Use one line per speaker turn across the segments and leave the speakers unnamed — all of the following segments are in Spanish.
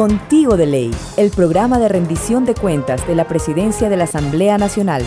Contigo de Ley, el programa de rendición de cuentas de la Presidencia de la Asamblea Nacional.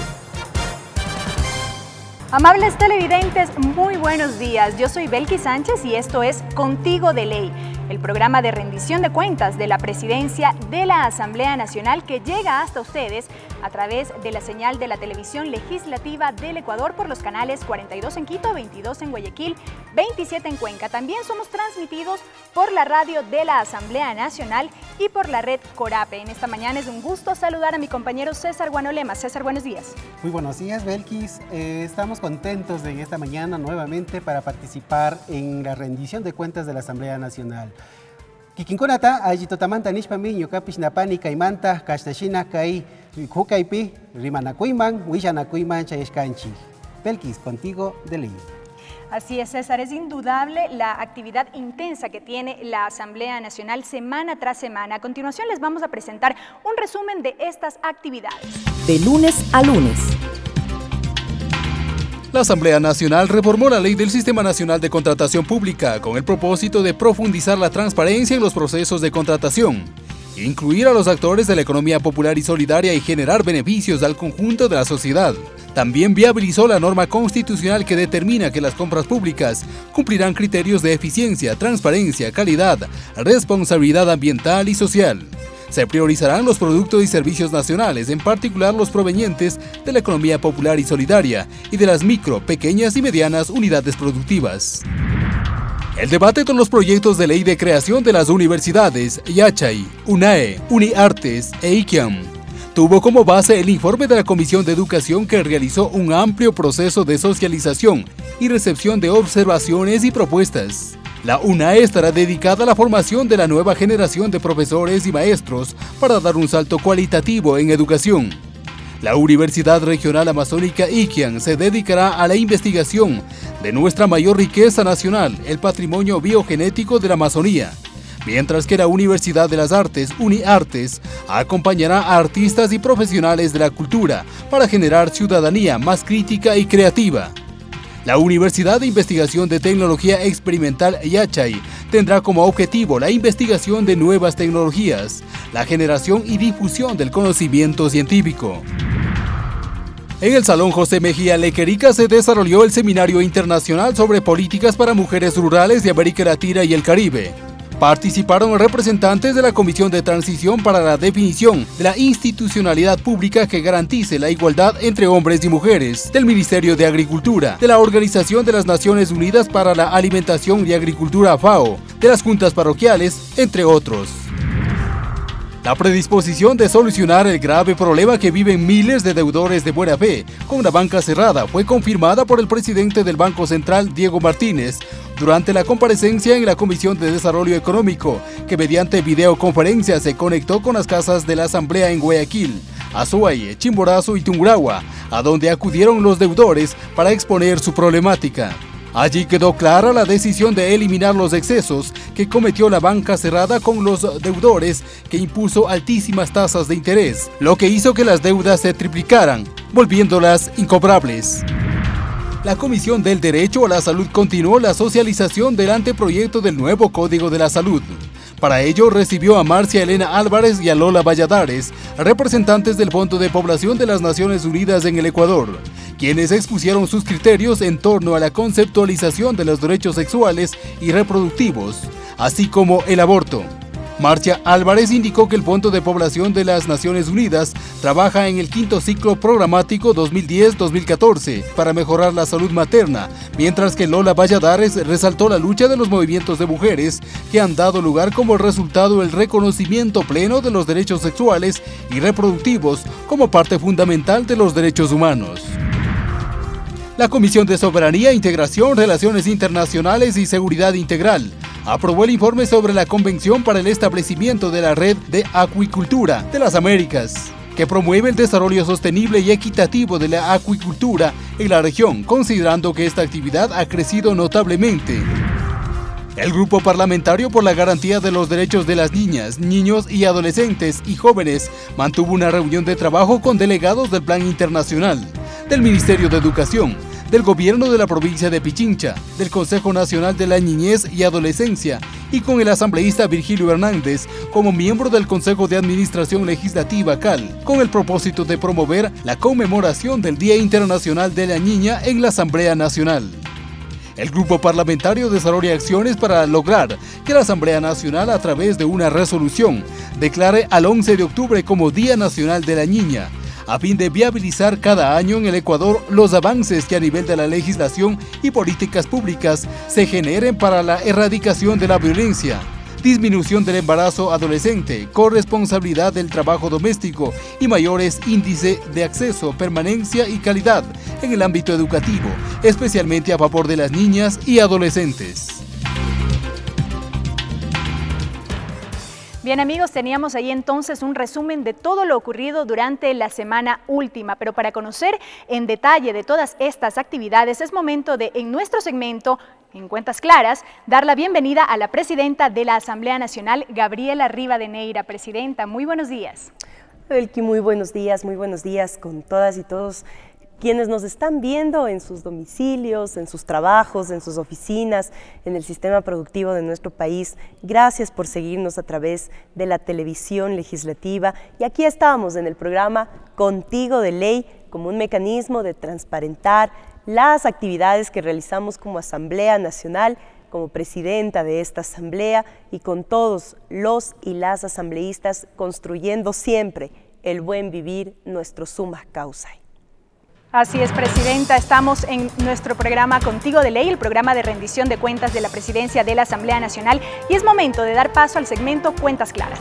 Amables televidentes, muy buenos días. Yo soy Belki Sánchez y esto es Contigo de Ley el programa de rendición de cuentas de la presidencia de la Asamblea Nacional que llega hasta ustedes a través de la señal de la televisión legislativa del Ecuador por los canales 42 en Quito, 22 en Guayaquil, 27 en Cuenca. También somos transmitidos por la radio de la Asamblea Nacional y por la red Corape. En esta mañana es un gusto saludar a mi compañero César Guanolema. César, buenos días.
Muy buenos días, Belkis. Eh, estamos contentos de esta mañana nuevamente para participar en la rendición de cuentas de la Asamblea Nacional. Kikinkunata ayitotamanta nishpami ñukapish napani kaymanta kashnashina kay hukaypi rimanakuyman willanakuyman chayescanchi. Pelkis, contigo de
Así es, César. Es indudable la actividad intensa que tiene la Asamblea Nacional semana tras semana. A continuación les vamos a presentar un resumen de estas actividades.
De lunes a lunes, la
Asamblea Nacional reformó la ley del Sistema Nacional de Contratación Pública con el propósito de profundizar la transparencia en los procesos de contratación, incluir a los actores de la economía popular y solidaria y generar beneficios al conjunto de la sociedad. También viabilizó la norma constitucional que determina que las compras públicas cumplirán criterios de eficiencia, transparencia, calidad, responsabilidad ambiental y social. Se priorizarán los productos y servicios nacionales, en particular los provenientes de la economía popular y solidaria y de las micro, pequeñas y medianas unidades productivas. El debate con los proyectos de ley de creación de las universidades Yachay, UNAE, UniArtes e ICAM tuvo como base el informe de la Comisión de Educación que realizó un amplio proceso de socialización y recepción de observaciones y propuestas. La UNA estará dedicada a la formación de la nueva generación de profesores y maestros para dar un salto cualitativo en educación. La Universidad Regional Amazónica Iquian se dedicará a la investigación de nuestra mayor riqueza nacional, el patrimonio biogenético de la Amazonía, mientras que la Universidad de las Artes, UniArtes, acompañará a artistas y profesionales de la cultura para generar ciudadanía más crítica y creativa. La Universidad de Investigación de Tecnología Experimental Yachay tendrá como objetivo la investigación de nuevas tecnologías, la generación y difusión del conocimiento científico. En el Salón José Mejía Lequerica se desarrolló el Seminario Internacional sobre Políticas para Mujeres Rurales de América Latina y el Caribe, participaron representantes de la Comisión de Transición para la Definición de la Institucionalidad Pública que garantice la igualdad entre hombres y mujeres, del Ministerio de Agricultura, de la Organización de las Naciones Unidas para la Alimentación y Agricultura FAO, de las juntas parroquiales, entre otros. La predisposición de solucionar el grave problema que viven miles de deudores de buena fe con la banca cerrada fue confirmada por el presidente del Banco Central, Diego Martínez, durante la comparecencia en la Comisión de Desarrollo Económico, que mediante videoconferencia se conectó con las casas de la Asamblea en Guayaquil, Azuay, Chimborazo y Tungurahua, a donde acudieron los deudores para exponer su problemática. Allí quedó clara la decisión de eliminar los excesos que cometió la banca cerrada con los deudores que impuso altísimas tasas de interés, lo que hizo que las deudas se triplicaran, volviéndolas incobrables. La Comisión del Derecho a la Salud continuó la socialización del anteproyecto del nuevo Código de la Salud. Para ello recibió a Marcia Elena Álvarez y a Lola Valladares, representantes del Fondo de Población de las Naciones Unidas en el Ecuador, quienes expusieron sus criterios en torno a la conceptualización de los derechos sexuales y reproductivos, así como el aborto. Marcia Álvarez indicó que el Fondo de Población de las Naciones Unidas trabaja en el quinto ciclo programático 2010-2014 para mejorar la salud materna, mientras que Lola Valladares resaltó la lucha de los movimientos de mujeres que han dado lugar como resultado el reconocimiento pleno de los derechos sexuales y reproductivos como parte fundamental de los derechos humanos la Comisión de Soberanía, Integración, Relaciones Internacionales y Seguridad Integral aprobó el informe sobre la Convención para el Establecimiento de la Red de Acuicultura de las Américas, que promueve el desarrollo sostenible y equitativo de la acuicultura en la región, considerando que esta actividad ha crecido notablemente. El Grupo Parlamentario por la Garantía de los Derechos de las Niñas, Niños y Adolescentes y Jóvenes mantuvo una reunión de trabajo con delegados del Plan Internacional del Ministerio de Educación, del Gobierno de la provincia de Pichincha, del Consejo Nacional de la Niñez y Adolescencia y con el asambleísta Virgilio Hernández como miembro del Consejo de Administración Legislativa CAL, con el propósito de promover la conmemoración del Día Internacional de la Niña en la Asamblea Nacional. El grupo parlamentario desarrolla acciones para lograr que la Asamblea Nacional, a través de una resolución, declare al 11 de octubre como Día Nacional de la Niña a fin de viabilizar cada año en el Ecuador los avances que a nivel de la legislación y políticas públicas se generen para la erradicación de la violencia disminución del embarazo adolescente, corresponsabilidad del trabajo doméstico y mayores índices de acceso, permanencia y calidad en el ámbito educativo, especialmente a favor de las niñas y adolescentes.
Bien amigos, teníamos ahí entonces un resumen de todo lo ocurrido durante la semana última, pero para conocer en detalle de todas estas actividades es momento de en nuestro segmento en Cuentas Claras, dar la bienvenida a la presidenta de la Asamblea Nacional, Gabriela Neira. Presidenta, muy buenos días.
Elki, muy buenos días, muy buenos días con todas y todos quienes nos están viendo en sus domicilios, en sus trabajos, en sus oficinas, en el sistema productivo de nuestro país. Gracias por seguirnos a través de la televisión legislativa. Y aquí estamos en el programa Contigo de Ley como un mecanismo de transparentar las actividades que realizamos como Asamblea Nacional como presidenta de esta asamblea y con todos los y las asambleístas construyendo siempre el buen vivir, nuestro suma causa.
Así es, Presidenta. Estamos en nuestro programa Contigo de Ley, el programa de rendición de cuentas de la Presidencia de la Asamblea Nacional, y es momento de dar paso al segmento Cuentas Claras.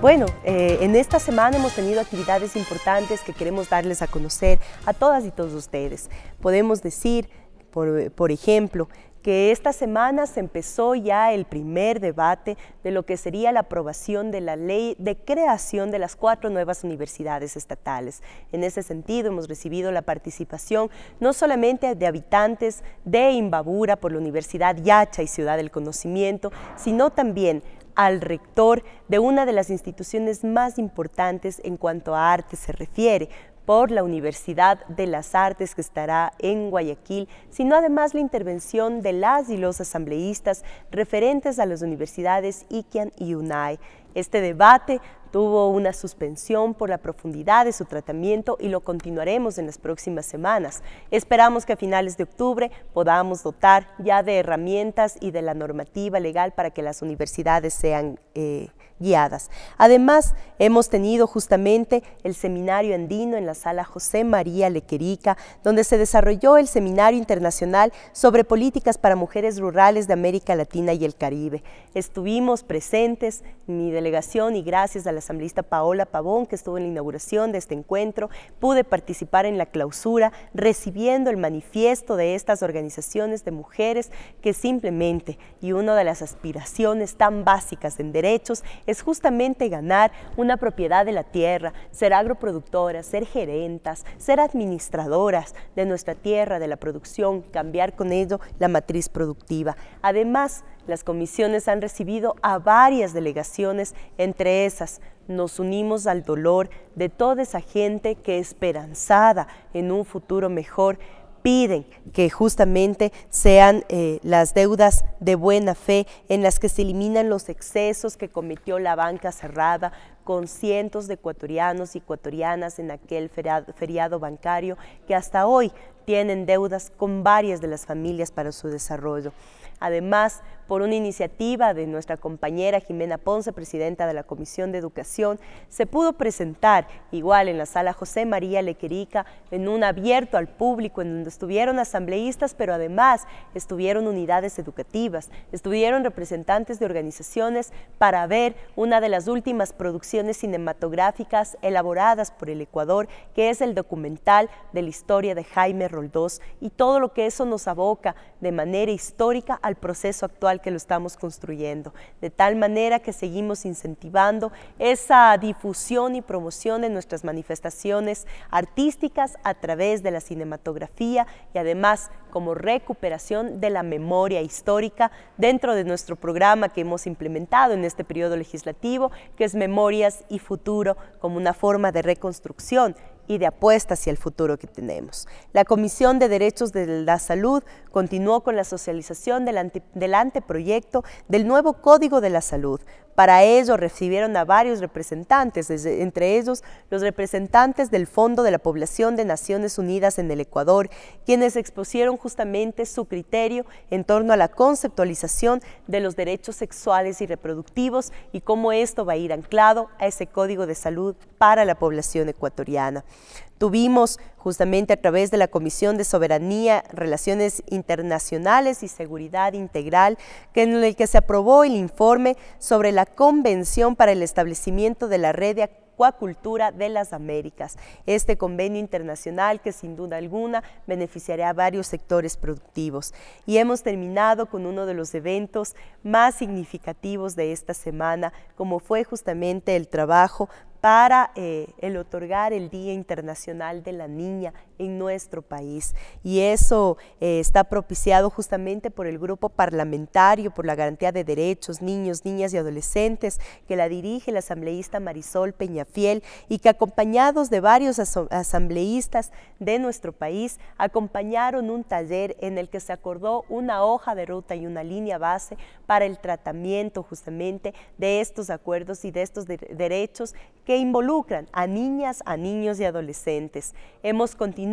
Bueno, eh, en esta semana hemos tenido actividades importantes que queremos darles a conocer a todas y todos ustedes. Podemos decir, por ejemplo, que esta semana se empezó ya el primer debate de lo que sería la aprobación de la ley de creación de las cuatro nuevas universidades estatales. En ese sentido, hemos recibido la participación no solamente de habitantes de Imbabura por la Universidad Yacha y Ciudad del Conocimiento, sino también al rector de una de las instituciones más importantes en cuanto a arte se refiere, por la Universidad de las Artes que estará en Guayaquil, sino además la intervención de las y los asambleístas referentes a las universidades Ikean y Unai. Este debate tuvo una suspensión por la profundidad de su tratamiento y lo continuaremos en las próximas semanas. Esperamos que a finales de octubre podamos dotar ya de herramientas y de la normativa legal para que las universidades sean... Eh, guiadas. Además, hemos tenido justamente el seminario andino en la sala José María Lequerica, donde se desarrolló el seminario internacional sobre políticas para mujeres rurales de América Latina y el Caribe. Estuvimos presentes, mi delegación y gracias a la asambleísta Paola Pavón, que estuvo en la inauguración de este encuentro, pude participar en la clausura recibiendo el manifiesto de estas organizaciones de mujeres que simplemente, y una de las aspiraciones tan básicas en derechos, es justamente ganar una propiedad de la tierra, ser agroproductoras, ser gerentas, ser administradoras de nuestra tierra, de la producción, cambiar con ello la matriz productiva. Además, las comisiones han recibido a varias delegaciones, entre esas nos unimos al dolor de toda esa gente que esperanzada en un futuro mejor piden que justamente sean eh, las deudas de buena fe en las que se eliminan los excesos que cometió la banca cerrada con cientos de ecuatorianos y ecuatorianas en aquel feriado bancario que hasta hoy tienen deudas con varias de las familias para su desarrollo. Además, por una iniciativa de nuestra compañera Jimena Ponce, presidenta de la Comisión de Educación, se pudo presentar igual en la sala José María Lequerica, en un abierto al público, en donde estuvieron asambleístas, pero además estuvieron unidades educativas, estuvieron representantes de organizaciones para ver una de las últimas producciones cinematográficas elaboradas por el Ecuador, que es el documental de la historia de Jaime Roldós y todo lo que eso nos aboca de manera histórica proceso actual que lo estamos construyendo, de tal manera que seguimos incentivando esa difusión y promoción de nuestras manifestaciones artísticas a través de la cinematografía y además como recuperación de la memoria histórica dentro de nuestro programa que hemos implementado en este periodo legislativo, que es Memorias y Futuro como una forma de reconstrucción y de apuesta hacia el futuro que tenemos. La Comisión de Derechos de la Salud continuó con la socialización del anteproyecto del nuevo Código de la Salud. Para ello recibieron a varios representantes, entre ellos los representantes del Fondo de la Población de Naciones Unidas en el Ecuador, quienes expusieron justamente su criterio en torno a la conceptualización de los derechos sexuales y reproductivos y cómo esto va a ir anclado a ese Código de Salud para la población ecuatoriana. Tuvimos justamente a través de la Comisión de Soberanía, Relaciones Internacionales y Seguridad Integral, que en el que se aprobó el informe sobre la Convención para el Establecimiento de la Red de Acuacultura de las Américas. Este convenio internacional que sin duda alguna beneficiará a varios sectores productivos. Y hemos terminado con uno de los eventos más significativos de esta semana, como fue justamente el trabajo para eh, el otorgar el Día Internacional de la Niña en nuestro país. Y eso eh, está propiciado justamente por el grupo parlamentario, por la garantía de derechos, niños, niñas y adolescentes, que la dirige la asambleísta Marisol Peñafiel y que acompañados de varios asambleístas de nuestro país, acompañaron un taller en el que se acordó una hoja de ruta y una línea base para el tratamiento justamente de estos acuerdos y de estos derechos que involucran a niñas, a niños y adolescentes. Hemos continuado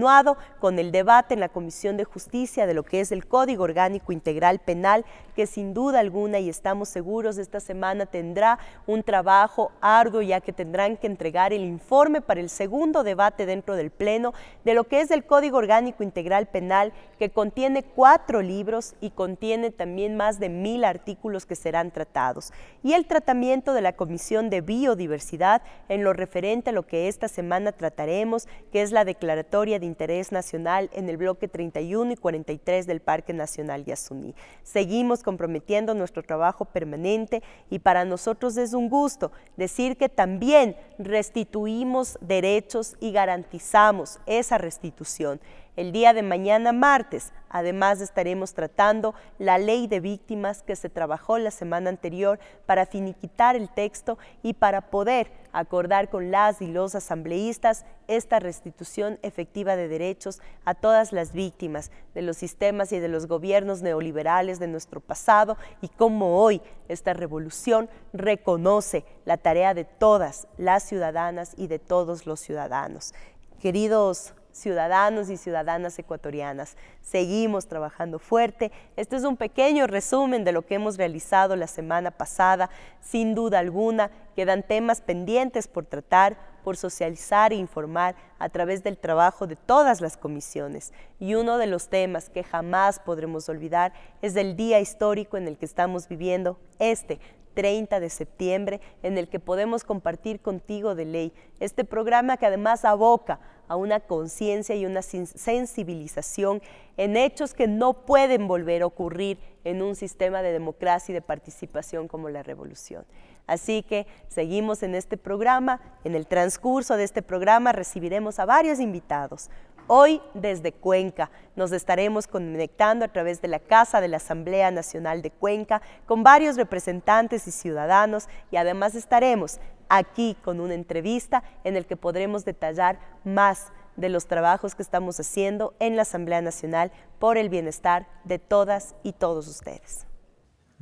con el debate en la Comisión de Justicia de lo que es el Código Orgánico Integral Penal, que sin duda alguna, y estamos seguros, esta semana tendrá un trabajo arduo ya que tendrán que entregar el informe para el segundo debate dentro del Pleno de lo que es el Código Orgánico Integral Penal, que contiene cuatro libros y contiene también más de mil artículos que serán tratados. Y el tratamiento de la Comisión de Biodiversidad en lo referente a lo que esta semana trataremos, que es la declaratoria de interés nacional en el bloque 31 y 43 del Parque Nacional Yasuní. Seguimos comprometiendo nuestro trabajo permanente y para nosotros es un gusto decir que también restituimos derechos y garantizamos esa restitución el día de mañana martes. Además estaremos tratando la ley de víctimas que se trabajó la semana anterior para finiquitar el texto y para poder acordar con las y los asambleístas esta restitución efectiva de derechos a todas las víctimas de los sistemas y de los gobiernos neoliberales de nuestro pasado y cómo hoy esta revolución reconoce la tarea de todas las ciudadanas y de todos los ciudadanos. Queridos ciudadanos y ciudadanas ecuatorianas. Seguimos trabajando fuerte. Este es un pequeño resumen de lo que hemos realizado la semana pasada. Sin duda alguna, quedan temas pendientes por tratar, por socializar e informar a través del trabajo de todas las comisiones. Y uno de los temas que jamás podremos olvidar es del día histórico en el que estamos viviendo, este, 30 de septiembre, en el que podemos compartir contigo de ley este programa que además aboca a una conciencia y una sensibilización en hechos que no pueden volver a ocurrir en un sistema de democracia y de participación como la revolución. Así que seguimos en este programa, en el transcurso de este programa recibiremos a varios invitados, Hoy desde Cuenca nos estaremos conectando a través de la Casa de la Asamblea Nacional de Cuenca con varios representantes y ciudadanos y además estaremos aquí con una entrevista en el que podremos detallar más de los trabajos que estamos haciendo en la Asamblea Nacional por el bienestar de todas y todos ustedes.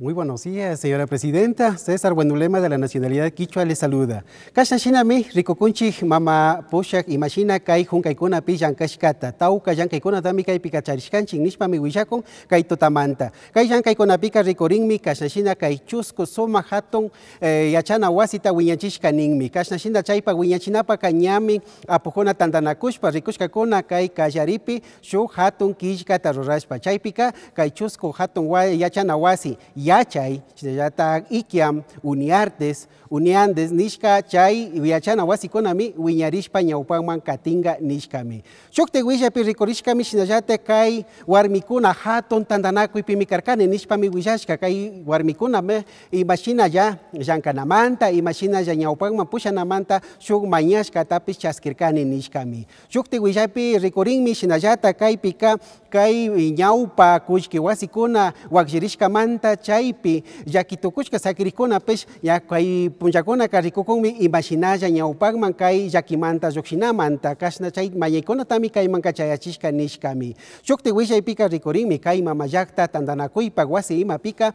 Muy buenos días, señora presidenta. César Buenulema de la nacionalidad quichua le saluda. rico Ricocunchich, Mama Poshak, Imagina, Kai, Juncaicona, Pijan, Kashkata, Tauca, Yancaicona, Tamika, y Picacharishkanchin, Nishpa, Mihuishakon, Kai Totamanta. Kai Yancaicona, Pica, mi Kashashina, Kai Chusco, Soma, Haton, eh, Yachana, Wasita, mi Kashashina, Chaipa, Kanyami Cañami, Tandanakushpa Rikushka kona Kai, kajaripi Shu, Haton, Kishka Rorashpa, chaipika Kai Chusco, Haton, Yachana, Wasi, yachay, chidayata ikiam, uniartes, uniandes, nishka chay, viachana wasikonami, wiñarishpa ñawpanman katinga nishkami. Chukte willapi rikurishkami shinallate kay warmikuna hatun tandanakuypimi karkani nishpami willashka kay warmikuna me imashina ya llankanamanta, imashina ya ñawpanman pushanamanta shuk mañashkatapis chaskirkani nishkami. Chukte willapi rikurinmi shinallata kaypika kay ñawpa kullki wasikuna wakllirishkamanta chay kaipi llakitukushka sakirikunapish kay punllakunaka rikukunmi imashinalla ñawpanman kay llakimanta llukshinamanta kashna chay mañaykunatami kaymanka chayachishka nishkami chukti wishaypika rikurinmi kay mamayakta tantanakuypak wasi imapika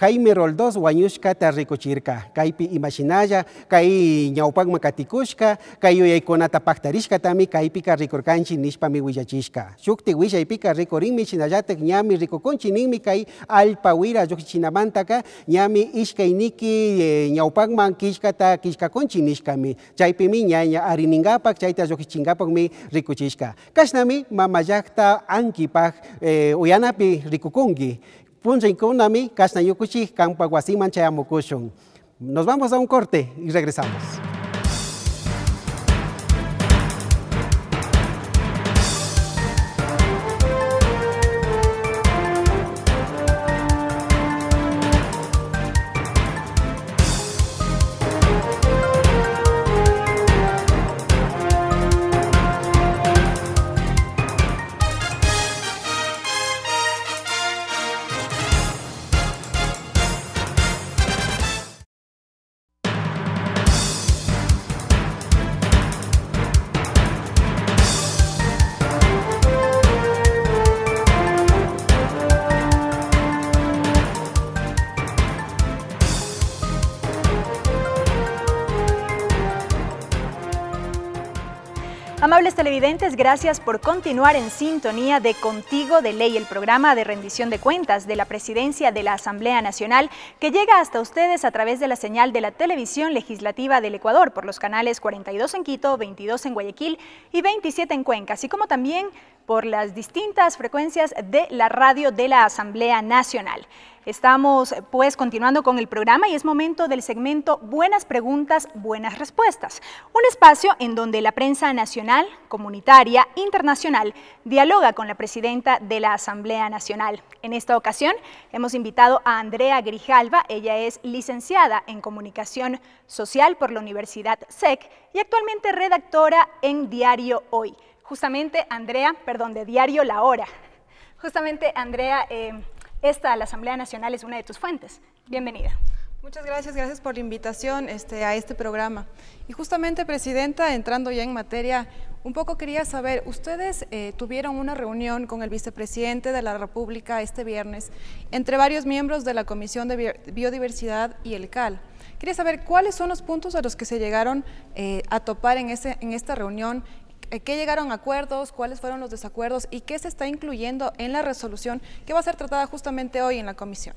Jaime roldos wañushkata rikuchirka kaypi imashinalla kay ñawpanman katikushka kay yuyaykunata paktarishkatami kaypika rikurkanchik nishpami willachishka chukti wishaypika rikurinmi shinallatik ñami rikukunchi ninmi kay allpa wira Chinamantaca ñami ishkayniki eh, ñawpanman kishkata kishkakunchik nishkami chaypimi ñaña ariningapak chayta lluqichingapanmi rikuchishka kashnami anki ankipaj eh, uyanapi Rikukungi. punzinkunami kashnayukuchik kanpak wasiman chayamukushun nos vamos a un corte y regresamos
Presidentes, gracias por continuar en sintonía de Contigo de Ley, el programa de rendición de cuentas de la Presidencia de la Asamblea Nacional, que llega hasta ustedes a través de la señal de la Televisión Legislativa del Ecuador por los canales 42 en Quito, 22 en Guayaquil y 27 en Cuenca, así como también por las distintas frecuencias de la radio de la Asamblea Nacional. Estamos pues continuando con el programa y es momento del segmento Buenas Preguntas, Buenas Respuestas, un espacio en donde la prensa nacional, comunitaria, internacional dialoga con la presidenta de la Asamblea Nacional. En esta ocasión hemos invitado a Andrea Grijalva, ella es licenciada en Comunicación Social por la Universidad SEC y actualmente redactora en Diario Hoy. Justamente, Andrea, perdón, de Diario La Hora. Justamente, Andrea, eh, esta, la Asamblea Nacional, es una
de tus fuentes. Bienvenida. Muchas gracias, gracias por la invitación este, a este programa. Y justamente, Presidenta, entrando ya en materia, un poco quería saber, ustedes eh, tuvieron una reunión con el vicepresidente de la República este viernes entre varios miembros de la Comisión de Biodiversidad y el CAL. Quería saber cuáles son los puntos a los que se llegaron eh, a topar en, ese, en esta reunión eh, ¿Qué llegaron a acuerdos? ¿Cuáles fueron los desacuerdos? ¿Y qué se está incluyendo en la resolución que va a ser tratada justamente hoy en la comisión?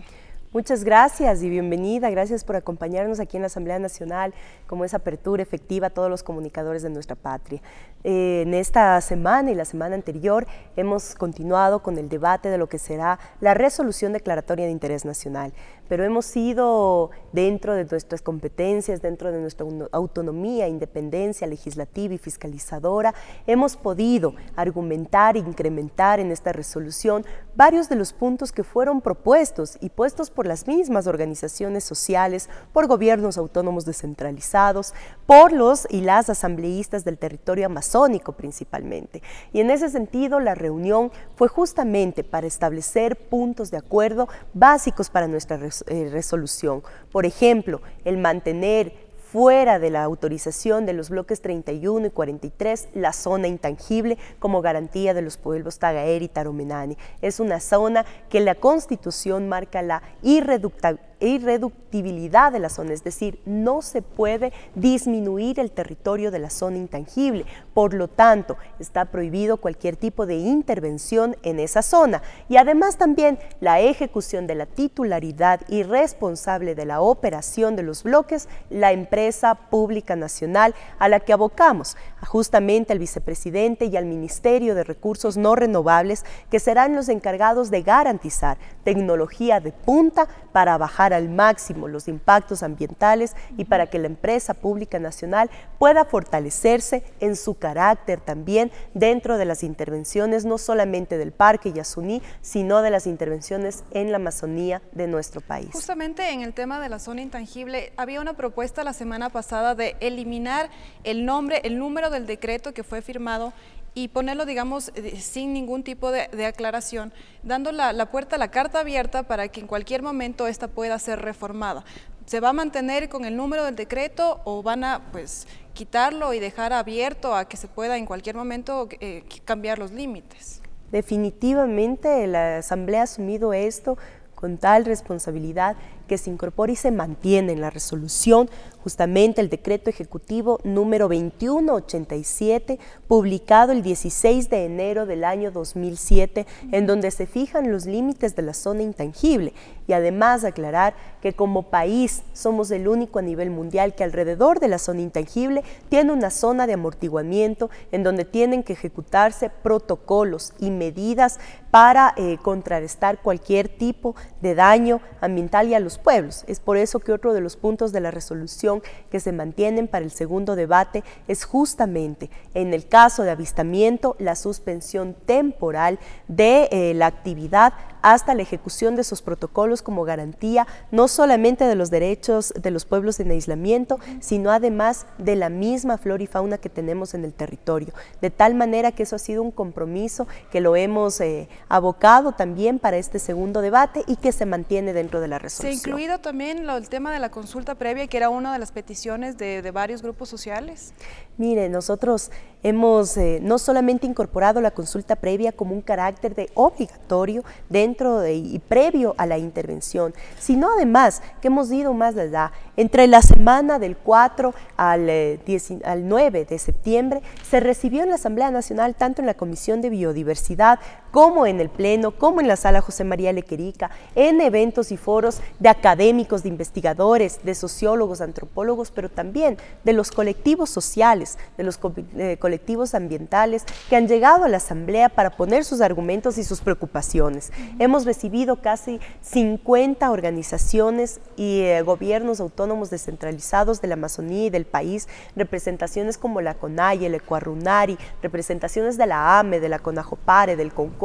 Muchas gracias y bienvenida. Gracias por acompañarnos aquí en la Asamblea Nacional como es apertura efectiva a todos los comunicadores de nuestra patria. Eh, en esta semana y la semana anterior hemos continuado con el debate de lo que será la resolución declaratoria de interés nacional pero hemos sido dentro de nuestras competencias, dentro de nuestra autonomía, independencia legislativa y fiscalizadora, hemos podido argumentar e incrementar en esta resolución varios de los puntos que fueron propuestos y puestos por las mismas organizaciones sociales, por gobiernos autónomos descentralizados, por los y las asambleístas del territorio amazónico principalmente. Y en ese sentido, la reunión fue justamente para establecer puntos de acuerdo básicos para nuestra eh, resolución. Por ejemplo, el mantener fuera de la autorización de los bloques 31 y 43 la zona intangible como garantía de los pueblos Tagaer y Taromenani. Es una zona que la Constitución marca la irreductabilidad irreductibilidad de la zona, es decir, no se puede disminuir el territorio de la zona intangible. Por lo tanto, está prohibido cualquier tipo de intervención en esa zona. Y además también la ejecución de la titularidad y responsable de la operación de los bloques, la empresa pública nacional a la que abocamos justamente al vicepresidente y al Ministerio de Recursos No Renovables, que serán los encargados de garantizar tecnología de punta para bajar al máximo los impactos ambientales y para que la empresa pública nacional pueda fortalecerse en su carácter también dentro de las intervenciones no solamente del Parque Yasuní, sino de las intervenciones en la Amazonía de nuestro país.
Justamente en el tema de la zona intangible, había una propuesta la semana pasada de eliminar el nombre, el número del decreto que fue firmado y ponerlo, digamos, eh, sin ningún tipo de, aclaración, dando la, puerta puerta, la carta abierta para que en cualquier momento esta pueda ser reformada. ¿Se va a mantener con el número del decreto o van a pues, quitarlo y dejar abierto a que se pueda en cualquier momento eh, cambiar los límites?
Definitivamente la Asamblea ha asumido esto con tal responsabilidad que se incorpora y se mantiene en la resolución justamente el decreto ejecutivo número 2187, publicado el 16 de enero del año 2007, en donde se fijan los límites de la zona intangible y además aclarar que como país somos el único a nivel mundial que alrededor de la zona intangible tiene una zona de amortiguamiento en donde tienen que ejecutarse protocolos y medidas para eh, contrarrestar cualquier tipo de daño ambiental y a los pueblos. Es por eso que otro de los puntos de la resolución que se mantienen para el segundo debate es justamente, en el caso de avistamiento, la suspensión temporal de eh, la actividad hasta la ejecución de sus protocolos como garantía no solamente de los derechos de los pueblos en aislamiento, sino además de la misma flora y fauna que tenemos en el territorio. De tal manera que eso ha sido un compromiso que lo hemos eh, abocado también para este segundo debate y que se mantiene dentro de la resolución. Se ha incluido
también el tema de la consulta previa, que era una de las peticiones de, varios grupos sociales.
Mire, nosotros hemos eh, no solamente incorporado la consulta previa como un carácter de obligatorio dentro y previo a la intervención, sino además que hemos ido más allá. Entre la semana del 4 al, eh, al 9 de septiembre se recibió en la Asamblea Nacional, tanto en la Comisión de Biodiversidad como en el Pleno, como en la Sala José María Lequerica, en eventos y foros de académicos, de investigadores, de sociólogos, antropólogos, pero también de los colectivos sociales, de los colectivos ambientales que han llegado a la Asamblea para poner sus argumentos y sus preocupaciones. Hemos recibido casi 50 organizaciones y eh, gobiernos autónomos descentralizados de la Amazonía y del país, representaciones como la CONAI, el Ecuarunari, representaciones de la AME, de la CONAJOPARE, del CONCUR,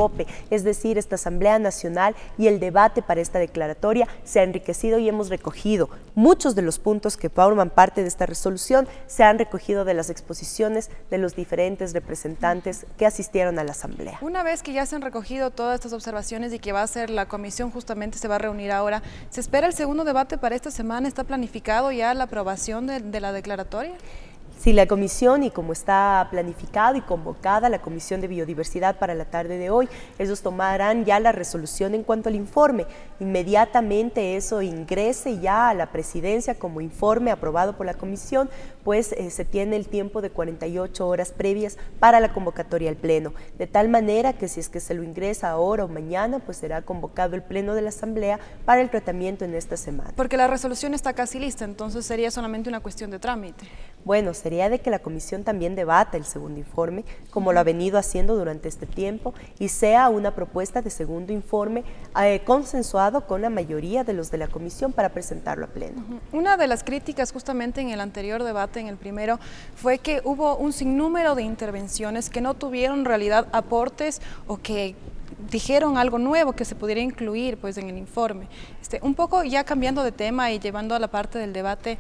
es decir, esta Asamblea Nacional y el debate para esta declaratoria se ha enriquecido y hemos recogido muchos de los puntos que forman parte de esta resolución, se han recogido de las exposiciones de los diferentes representantes que asistieron a la Asamblea.
Una vez que ya se han recogido todas estas observaciones y que va a ser la comisión justamente se va a reunir ahora, ¿se espera el segundo debate para esta semana? ¿Está planificado ya la aprobación de, de la declaratoria?
Si la comisión, y como está planificado y convocada la Comisión de Biodiversidad para la tarde de hoy, ellos tomarán ya la resolución en cuanto al informe. Inmediatamente eso ingrese ya a la presidencia como informe aprobado por la comisión pues eh, se tiene el tiempo de 48 horas previas para la convocatoria al Pleno, de tal manera que si es que se lo ingresa ahora o mañana, pues será convocado el Pleno de la Asamblea para el tratamiento en esta semana.
Porque la resolución está casi lista, entonces sería solamente una cuestión de trámite.
Bueno, sería de que la Comisión también debata el segundo informe, como lo ha venido haciendo durante este tiempo, y sea una propuesta de segundo informe eh, consensuado con la mayoría de los de la Comisión para presentarlo a Pleno.
Una de las críticas justamente en el anterior debate en el primero, fue que hubo un sinnúmero de intervenciones que no tuvieron realidad aportes o que dijeron algo nuevo que se pudiera incluir pues, en el informe. Este, un poco ya cambiando de tema y llevando a la parte del debate,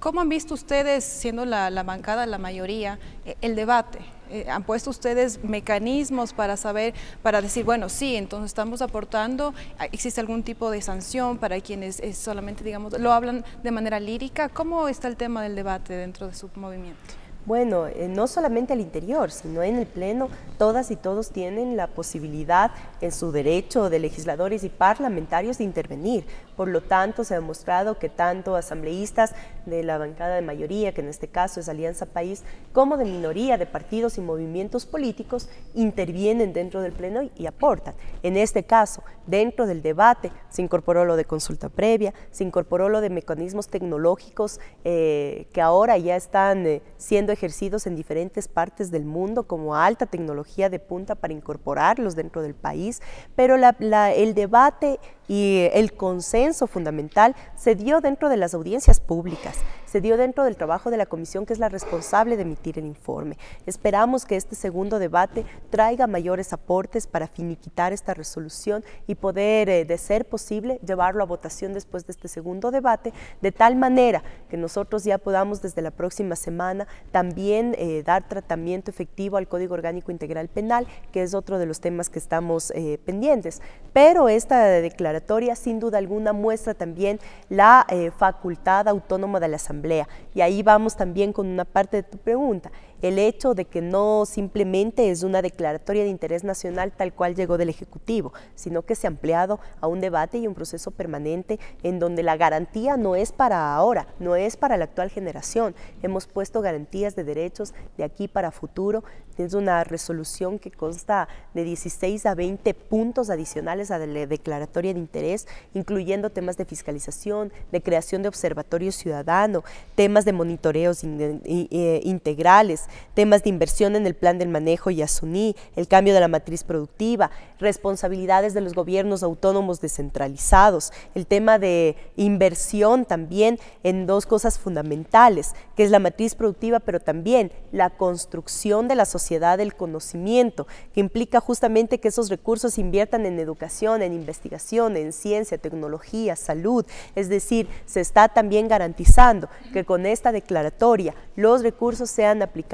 ¿cómo han visto ustedes, siendo la, la bancada la mayoría, eh, el debate? Eh, han puesto ustedes mecanismos para saber, para decir, bueno, sí, entonces estamos aportando, ah, existe algún tipo de sanción para quienes eh, solamente, digamos, lo hablan de manera lírica. ¿Cómo está el tema del debate dentro de su movimiento?
Bueno, eh, no solamente al interior, sino en el Pleno, todas y todos tienen la posibilidad en su derecho de legisladores y parlamentarios de intervenir. Por lo tanto, se ha demostrado que tanto asambleístas de la bancada de mayoría, que en este caso es Alianza País, como de minoría de partidos y movimientos políticos, intervienen dentro del Pleno y aportan. En este caso, dentro del debate, se incorporó lo de consulta previa, se incorporó lo de mecanismos tecnológicos eh, que ahora ya están eh, siendo ejercidos en diferentes partes del mundo como alta tecnología de punta para incorporarlos dentro del país, pero la, el debate y el consenso fundamental se dio dentro de las audiencias públicas, se dio dentro del trabajo de la comisión que es la responsable de emitir el informe. Esperamos que este segundo debate traiga mayores aportes para finiquitar esta resolución y poder, eh, de ser posible, llevarlo a votación después de este segundo debate, de tal manera que nosotros ya podamos desde la próxima semana también eh, dar tratamiento efectivo al Código Orgánico Integral Penal, que es otro de los temas que estamos eh, pendientes. Pero esta declaración sin duda alguna muestra también la eh, facultad autónoma de la Asamblea. Y ahí vamos también con una parte de tu pregunta el hecho de que no simplemente es una declaratoria de interés nacional tal cual llegó del Ejecutivo, sino que se ha ampliado a un debate y un proceso permanente en donde la garantía no es para ahora, no es para la actual generación. Hemos puesto garantías de derechos de aquí para futuro. Es una resolución que consta de 16 a 20 puntos adicionales a la declaratoria de interés, incluyendo temas de fiscalización, de creación de observatorio ciudadano, temas de monitoreos eh, integrales, temas de inversión en el plan del manejo y Yasuní, el cambio de la matriz productiva, responsabilidades de los gobiernos autónomos descentralizados, el tema de inversión también en dos cosas fundamentales, que es la matriz productiva, pero también la construcción de la sociedad del conocimiento, que implica justamente que esos recursos inviertan en educación, en investigación, en ciencia, tecnología, salud. Es decir, se está también garantizando que con esta declaratoria los recursos sean aplicados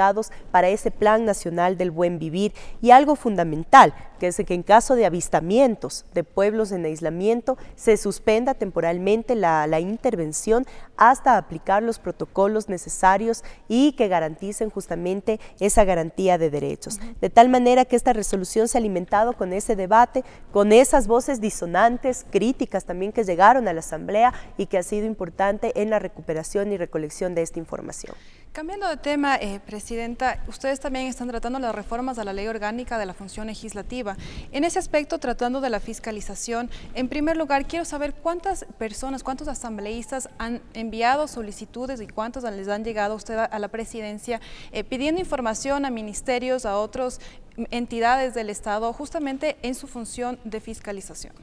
para ese Plan Nacional del Buen Vivir y algo fundamental que es que en caso de avistamientos de pueblos en aislamiento se suspenda temporalmente la, intervención hasta aplicar los protocolos necesarios y que garanticen justamente esa garantía de derechos. De tal manera que esta resolución se ha alimentado con ese debate, con esas voces disonantes, críticas también que llegaron a la Asamblea y que ha sido importante en la recuperación y recolección de esta información.
Cambiando de tema, eh, Presidenta, ustedes también están tratando las reformas a la ley orgánica de la función legislativa. En ese aspecto, tratando de la fiscalización, en primer lugar, quiero saber cuántas personas, cuántos asambleístas han enviado solicitudes y cuántas les han llegado a usted a, la presidencia eh, pidiendo información a ministerios, a otras mm, entidades del Estado, justamente en su función de fiscalización.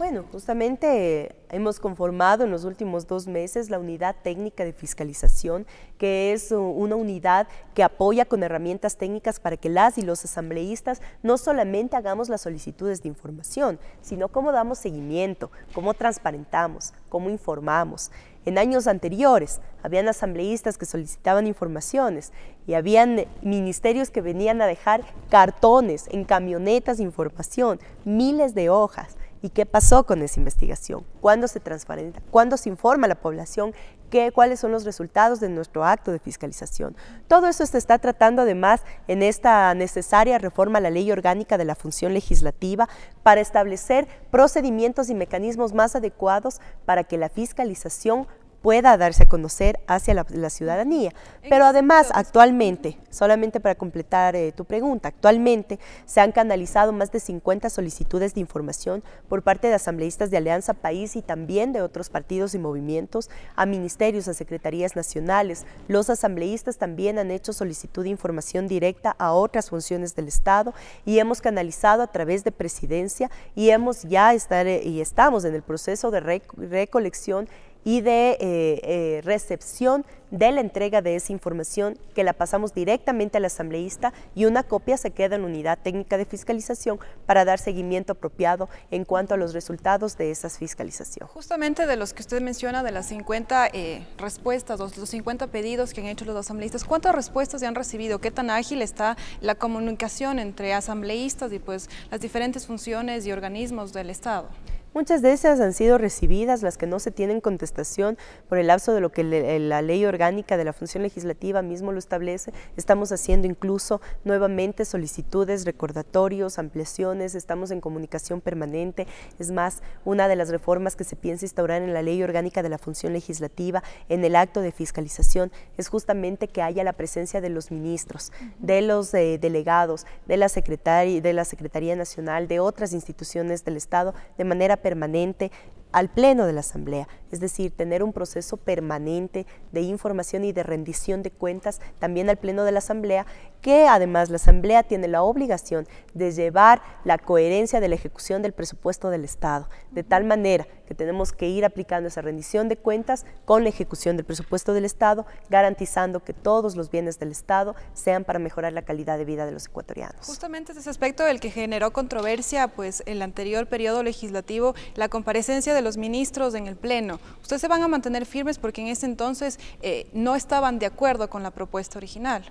Bueno, justamente hemos conformado en los últimos dos meses la unidad técnica de fiscalización, que es una unidad que apoya con herramientas técnicas para que las y los asambleístas no solamente hagamos las solicitudes de información, sino cómo damos seguimiento, cómo transparentamos, cómo informamos. En años anteriores habían asambleístas que solicitaban informaciones y habían ministerios que venían a dejar cartones en camionetas de información, miles de hojas. ¿Y qué pasó con esa investigación? ¿Cuándo se transparenta? ¿Cuándo se informa a la población qué, cuáles son los resultados de nuestro acto de fiscalización? Todo eso se está tratando además en esta necesaria reforma a la ley orgánica de la función legislativa para establecer procedimientos y mecanismos más adecuados para que la fiscalización pueda darse a conocer hacia la, ciudadanía. Pero además, actualmente, solamente para completar eh, tu pregunta, actualmente se han canalizado más de 50 solicitudes de información por parte de asambleístas de Alianza País y también de otros partidos y movimientos a ministerios, a secretarías nacionales. Los asambleístas también han hecho solicitud de información directa a otras funciones del Estado y hemos canalizado a través de presidencia y hemos ya estar, eh, y estamos en el proceso de recolección y de eh, eh, recepción de la entrega de esa información que la pasamos directamente al asambleísta y una copia se queda en unidad técnica de fiscalización para dar seguimiento apropiado en cuanto a los resultados de esas fiscalizaciones.
Justamente de los que usted menciona, de las 50 eh, respuestas, los, los 50 pedidos que han hecho los asambleístas, ¿cuántas respuestas se han recibido? ¿Qué tan ágil está la comunicación entre asambleístas y pues las diferentes funciones y organismos del Estado?
Muchas de esas han sido recibidas, las que no se tienen contestación por el lapso de lo que la ley orgánica de la función legislativa mismo lo establece. Estamos haciendo incluso nuevamente solicitudes, recordatorios, ampliaciones, estamos en comunicación permanente. Es más, una de las reformas que se piensa instaurar en la ley orgánica de la función legislativa, en el acto de fiscalización, es justamente que haya la presencia de los ministros, de los eh, delegados, de la, secretaria, de la Secretaría Nacional, de otras instituciones del Estado, de manera permanente al Pleno de la Asamblea, es decir, tener un proceso permanente de información y de rendición de cuentas también al Pleno de la Asamblea, que además la Asamblea tiene la obligación de llevar la coherencia de la ejecución del presupuesto del Estado, de tal manera que tenemos que ir aplicando esa rendición de cuentas con la ejecución del presupuesto del Estado, garantizando que todos los bienes del Estado sean para mejorar la calidad de vida de los ecuatorianos.
Justamente ese aspecto el que generó controversia pues, en el anterior periodo legislativo, la comparecencia de los ministros en el Pleno, ¿ustedes se van a mantener firmes porque en ese entonces eh, no estaban de acuerdo con la propuesta original?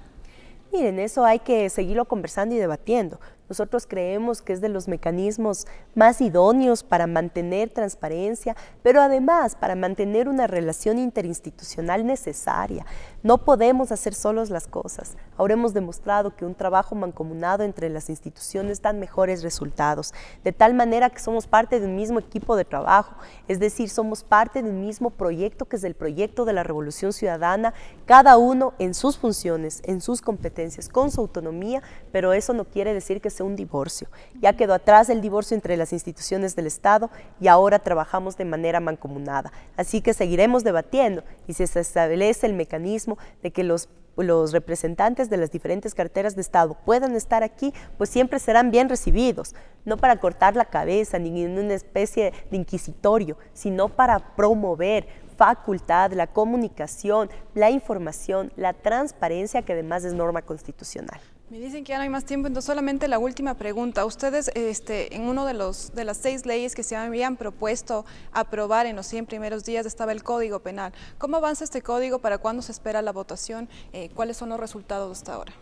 Miren, eso hay que seguirlo conversando y debatiendo. Nosotros creemos que es de los mecanismos más idóneos para mantener transparencia, pero además para mantener una relación interinstitucional necesaria. No podemos hacer solos las cosas. Ahora hemos demostrado que un trabajo mancomunado entre las instituciones dan mejores resultados, de tal manera que somos parte de un mismo equipo de trabajo, es decir, somos parte de un mismo proyecto que es el proyecto de la Revolución Ciudadana, cada uno en sus funciones, en sus competencias, con su autonomía, pero eso no quiere decir que un divorcio. Ya quedó atrás el divorcio entre las instituciones del Estado y ahora trabajamos de manera mancomunada. Así que seguiremos debatiendo y se establece el mecanismo de que los los representantes de las diferentes carteras de Estado puedan estar aquí, pues siempre serán bien recibidos, no para cortar la cabeza ni en una especie de inquisitorio, sino para promover facultad, la comunicación, la información, la transparencia, que además es norma constitucional.
Me dicen que ya no hay más tiempo, entonces solamente la última pregunta. Ustedes, este, en uno de los de las seis leyes que se habían propuesto aprobar en los 100 primeros días estaba el Código Penal. ¿Cómo avanza este código? ¿Para cuándo se espera la votación? Eh, ¿Cuáles son los resultados hasta ahora?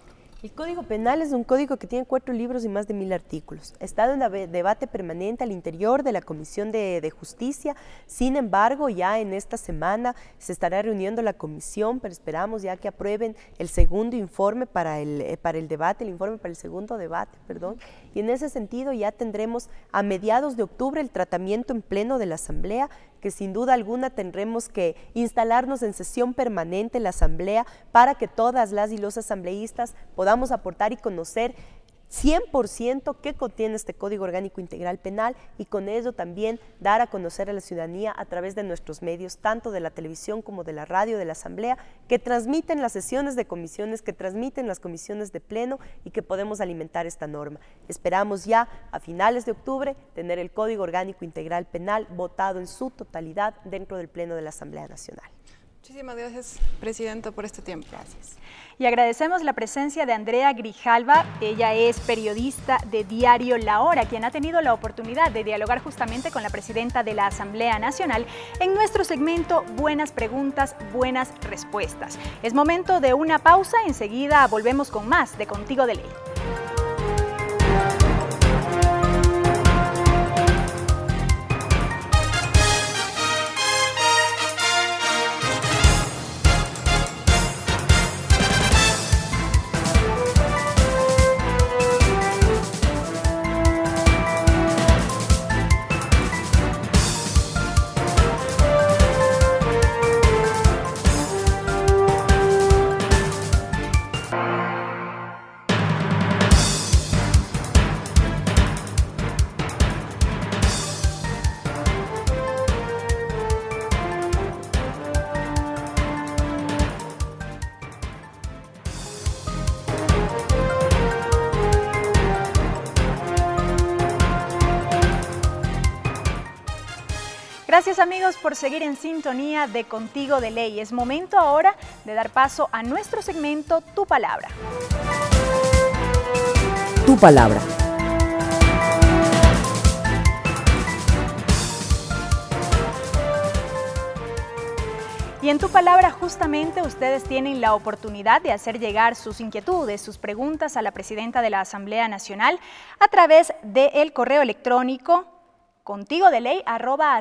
El Código Penal es un código que tiene cuatro libros y más de mil artículos. Está estado en debate permanente al interior de la Comisión de, Justicia. Sin embargo, ya en esta semana se estará reuniendo la comisión, pero esperamos ya que aprueben el segundo informe para el, eh, para el debate, el informe para el segundo debate, perdón. Y en ese sentido ya tendremos a mediados de octubre el tratamiento en pleno de la Asamblea que sin duda alguna tendremos que instalarnos en sesión permanente en la Asamblea para que todas las y los asambleístas podamos aportar y conocer 100% que contiene este Código Orgánico Integral Penal y con ello también dar a conocer a la ciudadanía a través de nuestros medios, tanto de la televisión como de la radio, de la asamblea, que transmiten las sesiones de comisiones, que transmiten las comisiones de pleno y que podemos alimentar esta norma. Esperamos ya a finales de octubre tener el Código Orgánico Integral Penal votado en su totalidad
dentro del Pleno de la Asamblea Nacional. Muchísimas gracias, Presidenta, por este tiempo. Gracias.
Y agradecemos la presencia de Andrea Grijalva. Ella es periodista de Diario La Hora, quien ha tenido la oportunidad de dialogar justamente con la Presidenta de la Asamblea Nacional en nuestro segmento Buenas Preguntas, Buenas Respuestas. Es momento de una pausa. Enseguida volvemos con más de Contigo de Ley. amigos por seguir en sintonía de Contigo de Ley. Es momento ahora de dar paso a nuestro segmento Tu Palabra. Tu Palabra. Y en tu palabra justamente ustedes tienen la oportunidad de hacer llegar sus inquietudes, sus preguntas a la presidenta de la Asamblea Nacional a través del correo electrónico contigo de ley arroba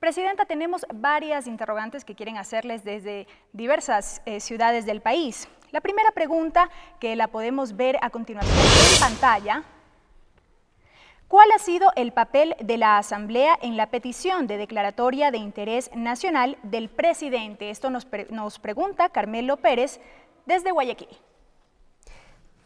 Presidenta, tenemos varias interrogantes que quieren hacerles desde diversas eh, ciudades del país. La primera pregunta, que la podemos ver a continuación en pantalla, ¿Cuál ha sido el papel de la Asamblea en la petición de declaratoria de interés nacional del presidente? Esto nos pregunta Carmelo Pérez desde Guayaquil.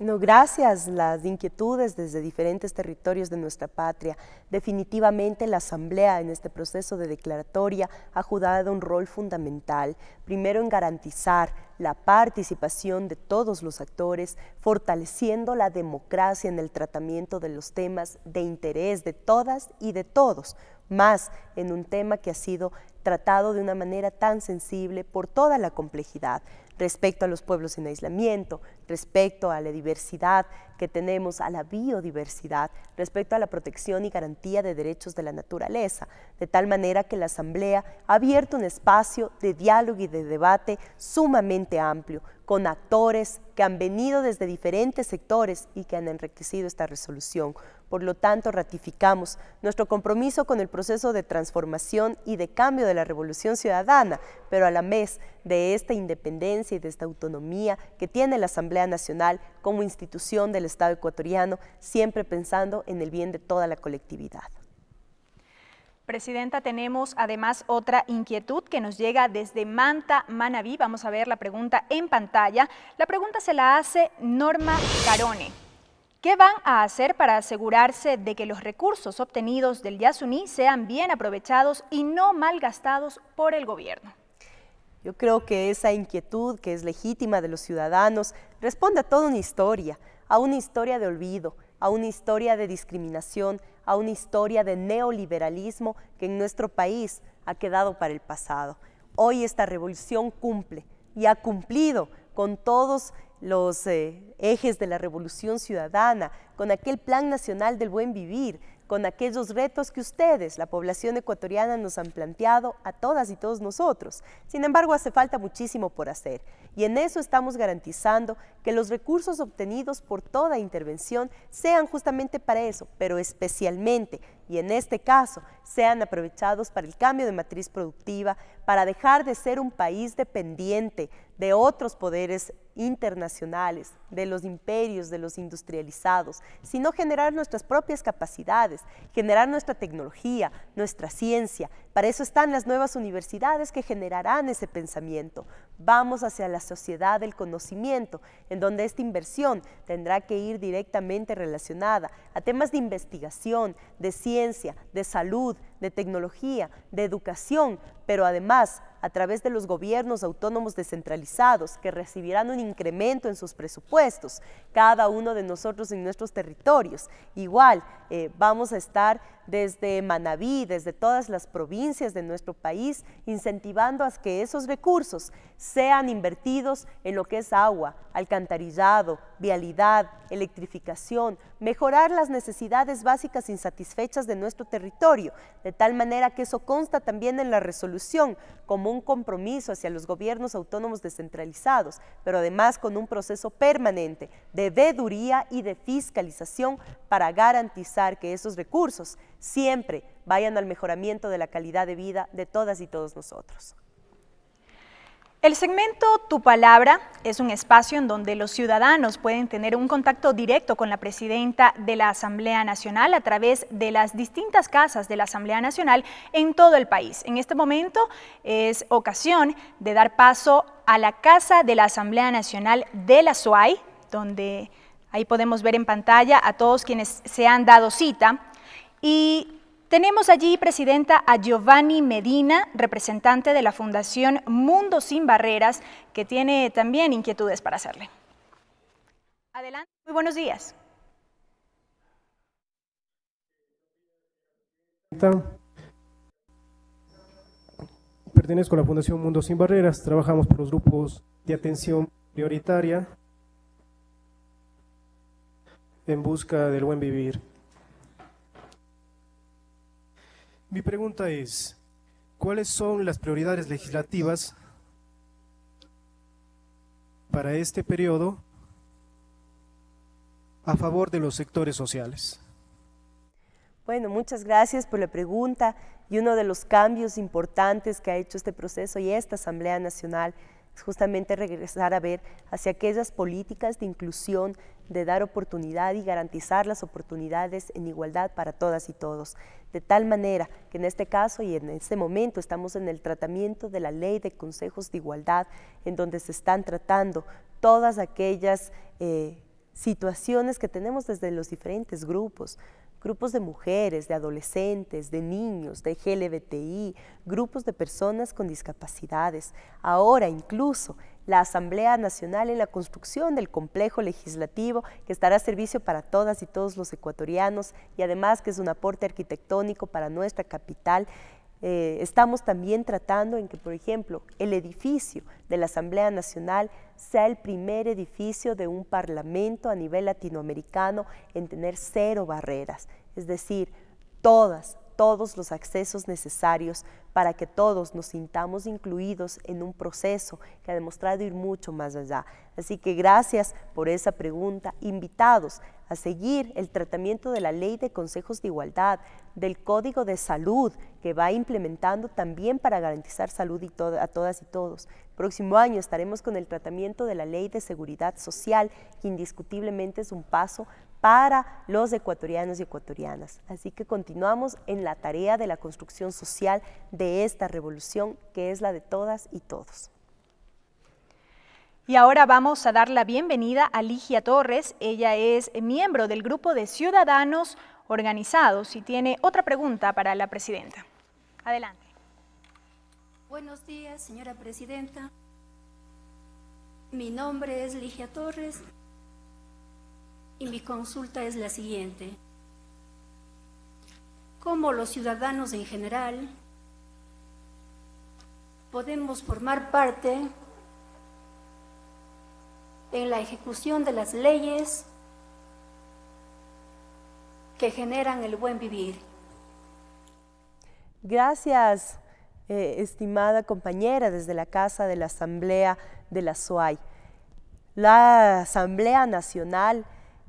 No, gracias. Las inquietudes desde diferentes territorios de nuestra patria. Definitivamente la Asamblea en este proceso de declaratoria ha jugado un rol fundamental, primero en garantizar la participación de todos los actores, fortaleciendo la democracia en el tratamiento de los temas de interés de todas y de todos, más en un tema que ha sido tratado de una manera tan sensible por toda la complejidad respecto a los pueblos en aislamiento, respecto a la diversidad que tenemos, a la biodiversidad, respecto a la protección y garantía de derechos de la naturaleza, de tal manera que la Asamblea ha abierto un espacio de diálogo y de debate sumamente amplio, con actores que han venido desde diferentes sectores y que han enriquecido esta resolución. Por lo tanto, ratificamos nuestro compromiso con el proceso de transformación y de cambio de la Revolución Ciudadana, pero a la vez de esta independencia y de esta autonomía que tiene la Asamblea Nacional como institución del Estado ecuatoriano, siempre pensando en el bien de toda la colectividad.
Presidenta, tenemos además otra inquietud que nos llega desde Manta, manaví Vamos a ver la pregunta en pantalla. La pregunta se la hace Norma Carone. ¿Qué van a hacer para asegurarse de que los recursos obtenidos del Yasuní sean bien aprovechados y no malgastados por el gobierno?
Yo creo que esa inquietud que es legítima de los ciudadanos responde a toda una historia, a una historia de olvido, a una historia de discriminación, a una historia de neoliberalismo que en nuestro país ha quedado para el pasado. Hoy esta revolución cumple y ha cumplido con todos los eh, ejes de la revolución ciudadana, con aquel Plan Nacional del Buen Vivir, con aquellos retos que ustedes, la población ecuatoriana, nos han planteado a todas y todos nosotros. Sin embargo, hace falta muchísimo por hacer y en eso estamos garantizando que los recursos obtenidos por toda intervención sean justamente para eso, pero especialmente y en este caso sean aprovechados para el cambio de matriz productiva, para dejar de ser un país dependiente de otros poderes internacionales, de los imperios, de los industrializados, sino generar nuestras propias capacidades, generar nuestra tecnología, nuestra ciencia, para eso están las nuevas universidades que generarán ese pensamiento. Vamos hacia la sociedad del conocimiento, en donde esta inversión tendrá que ir directamente relacionada a temas de investigación, de ciencia, de salud, de tecnología, de educación, pero además a través de los gobiernos autónomos descentralizados que recibirán un incremento en sus presupuestos, cada uno de nosotros en nuestros territorios. Igual eh, vamos a estar desde Manabí, desde todas las provincias de nuestro país, incentivando a que esos recursos sean invertidos en lo que es agua, alcantarillado, vialidad, electrificación, mejorar las necesidades básicas insatisfechas de nuestro territorio, de tal manera que eso consta también en la resolución como un compromiso hacia los gobiernos autónomos descentralizados, pero además con un proceso permanente de veduría y de fiscalización para garantizar que esos recursos siempre vayan al mejoramiento de la calidad de vida de todas y todos nosotros.
El segmento Tu Palabra es un espacio en donde los ciudadanos pueden tener un contacto directo con la presidenta de la Asamblea Nacional a través de las distintas casas de la Asamblea Nacional en todo el país. En este momento es ocasión de dar paso a la Casa de la Asamblea Nacional de la SUAI, donde ahí podemos ver en pantalla a todos quienes se han dado cita. Y tenemos allí, Presidenta, a Giovanni Medina, representante de la Fundación Mundo Sin Barreras, que tiene también inquietudes para hacerle. Adelante, muy buenos días.
Pertenezco a la Fundación Mundo Sin Barreras, trabajamos por los grupos de atención prioritaria en busca del buen vivir. Mi pregunta es, ¿cuáles son las prioridades legislativas para este periodo a favor de los sectores sociales?
Bueno, muchas gracias por la pregunta y uno de los cambios importantes que ha hecho este proceso y esta Asamblea Nacional justamente regresar a ver hacia aquellas políticas de inclusión, de dar oportunidad y garantizar las oportunidades en igualdad para todas y todos. De tal manera que en este caso y en este momento estamos en el tratamiento de la ley de consejos de igualdad, en donde se están tratando todas aquellas eh, situaciones que tenemos desde los diferentes grupos, grupos de mujeres, de adolescentes, de niños, de lgbti, grupos de personas con discapacidades. Ahora incluso la Asamblea Nacional en la construcción del complejo legislativo que estará a servicio para todas y todos los ecuatorianos y además que es un aporte arquitectónico para nuestra capital eh, estamos también tratando en que, por ejemplo, el edificio de la Asamblea Nacional sea el primer edificio de un parlamento a nivel latinoamericano en tener cero barreras. Es decir, todas, todos los accesos necesarios para que todos nos sintamos incluidos en un proceso que ha demostrado ir mucho más allá. Así que gracias por esa pregunta. Invitados a seguir el tratamiento de la Ley de Consejos de Igualdad, del Código de Salud que va implementando también para garantizar salud a todas y todos. Próximo año estaremos con el tratamiento de la Ley de Seguridad Social, que indiscutiblemente es un paso para los ecuatorianos y ecuatorianas. Así que continuamos en la tarea de la construcción social de esta revolución que es la de todas y todos.
Y ahora vamos a dar la bienvenida a Ligia Torres. Ella es miembro del grupo de ciudadanos organizados y tiene otra pregunta para la presidenta. Adelante. Buenos días, señora presidenta. Mi nombre es Ligia Torres y mi consulta es la siguiente. ¿Cómo los ciudadanos en general podemos formar
parte en la ejecución de las leyes que generan el buen vivir?
Gracias, eh, estimada compañera desde la Casa de la Asamblea de la SOAI. La Asamblea Nacional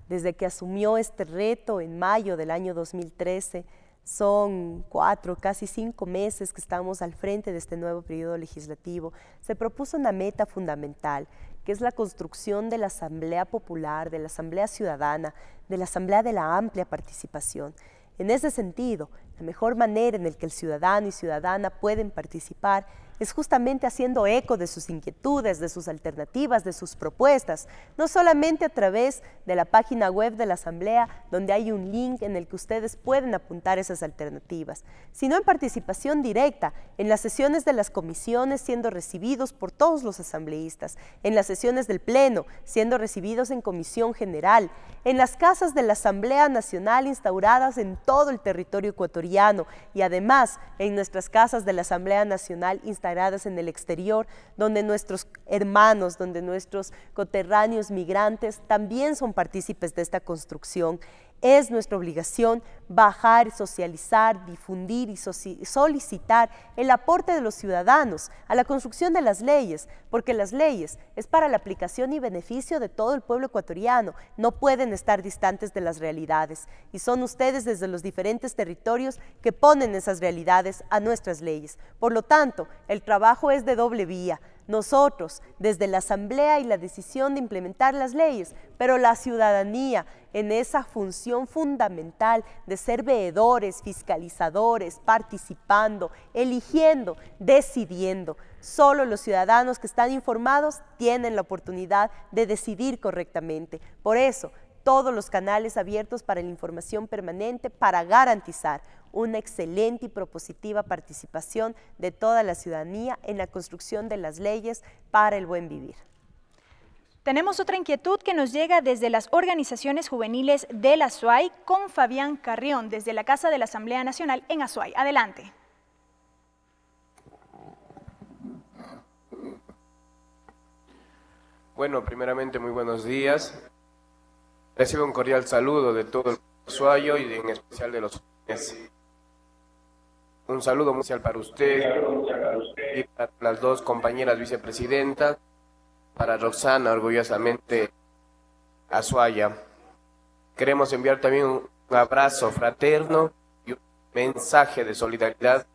desde que asumió este reto en mayo del año 2013. Son cuatro, casi cinco meses que estamos al frente de este nuevo periodo legislativo. Se propuso una meta fundamental, que es la construcción de la Asamblea Popular, de la Asamblea Ciudadana, de la Asamblea de la Amplia Participación. En ese sentido, la mejor manera en la que el ciudadano y ciudadana pueden participar es justamente haciendo eco de sus inquietudes, de sus alternativas, de sus propuestas, no solamente a través de la página web de la Asamblea, donde hay un link en el que ustedes pueden apuntar esas alternativas, sino en participación directa, en las sesiones de las comisiones siendo recibidos por todos los asambleístas, en las sesiones del Pleno siendo recibidos en Comisión General, en las casas de la Asamblea Nacional instauradas en todo el territorio ecuatoriano y además en nuestras casas de la Asamblea Nacional instauradas en el exterior, donde nuestros hermanos, donde nuestros coterráneos migrantes también son partícipes de esta construcción es nuestra obligación bajar, socializar, difundir y solicitar el aporte de los ciudadanos a la construcción de las leyes, porque las leyes es para la aplicación y beneficio de todo el pueblo ecuatoriano, no pueden estar distantes de las realidades y son ustedes desde los diferentes territorios que ponen esas realidades a nuestras leyes. Por lo tanto, el trabajo es de doble vía nosotros, desde la Asamblea y la decisión de implementar las leyes, pero la ciudadanía en esa función fundamental de ser veedores, fiscalizadores, participando, eligiendo, decidiendo. Solo los ciudadanos que están informados tienen la oportunidad de decidir correctamente. Por eso, todos los canales abiertos para la información permanente para garantizar una excelente y propositiva participación de toda la ciudadanía en la construcción de las
leyes para el buen vivir. Tenemos otra inquietud que nos llega desde las organizaciones juveniles de la con Fabián Carrión desde la Casa de la Asamblea Nacional en Azuay. Adelante.
Bueno, primeramente muy buenos días. Recibe un cordial saludo de todo el Asuayo y en especial de los jóvenes. Un saludo mundial especial para usted y para las dos compañeras vicepresidentas, para Roxana, orgullosamente a Suaya. Queremos enviar también un abrazo fraterno y un mensaje de solidaridad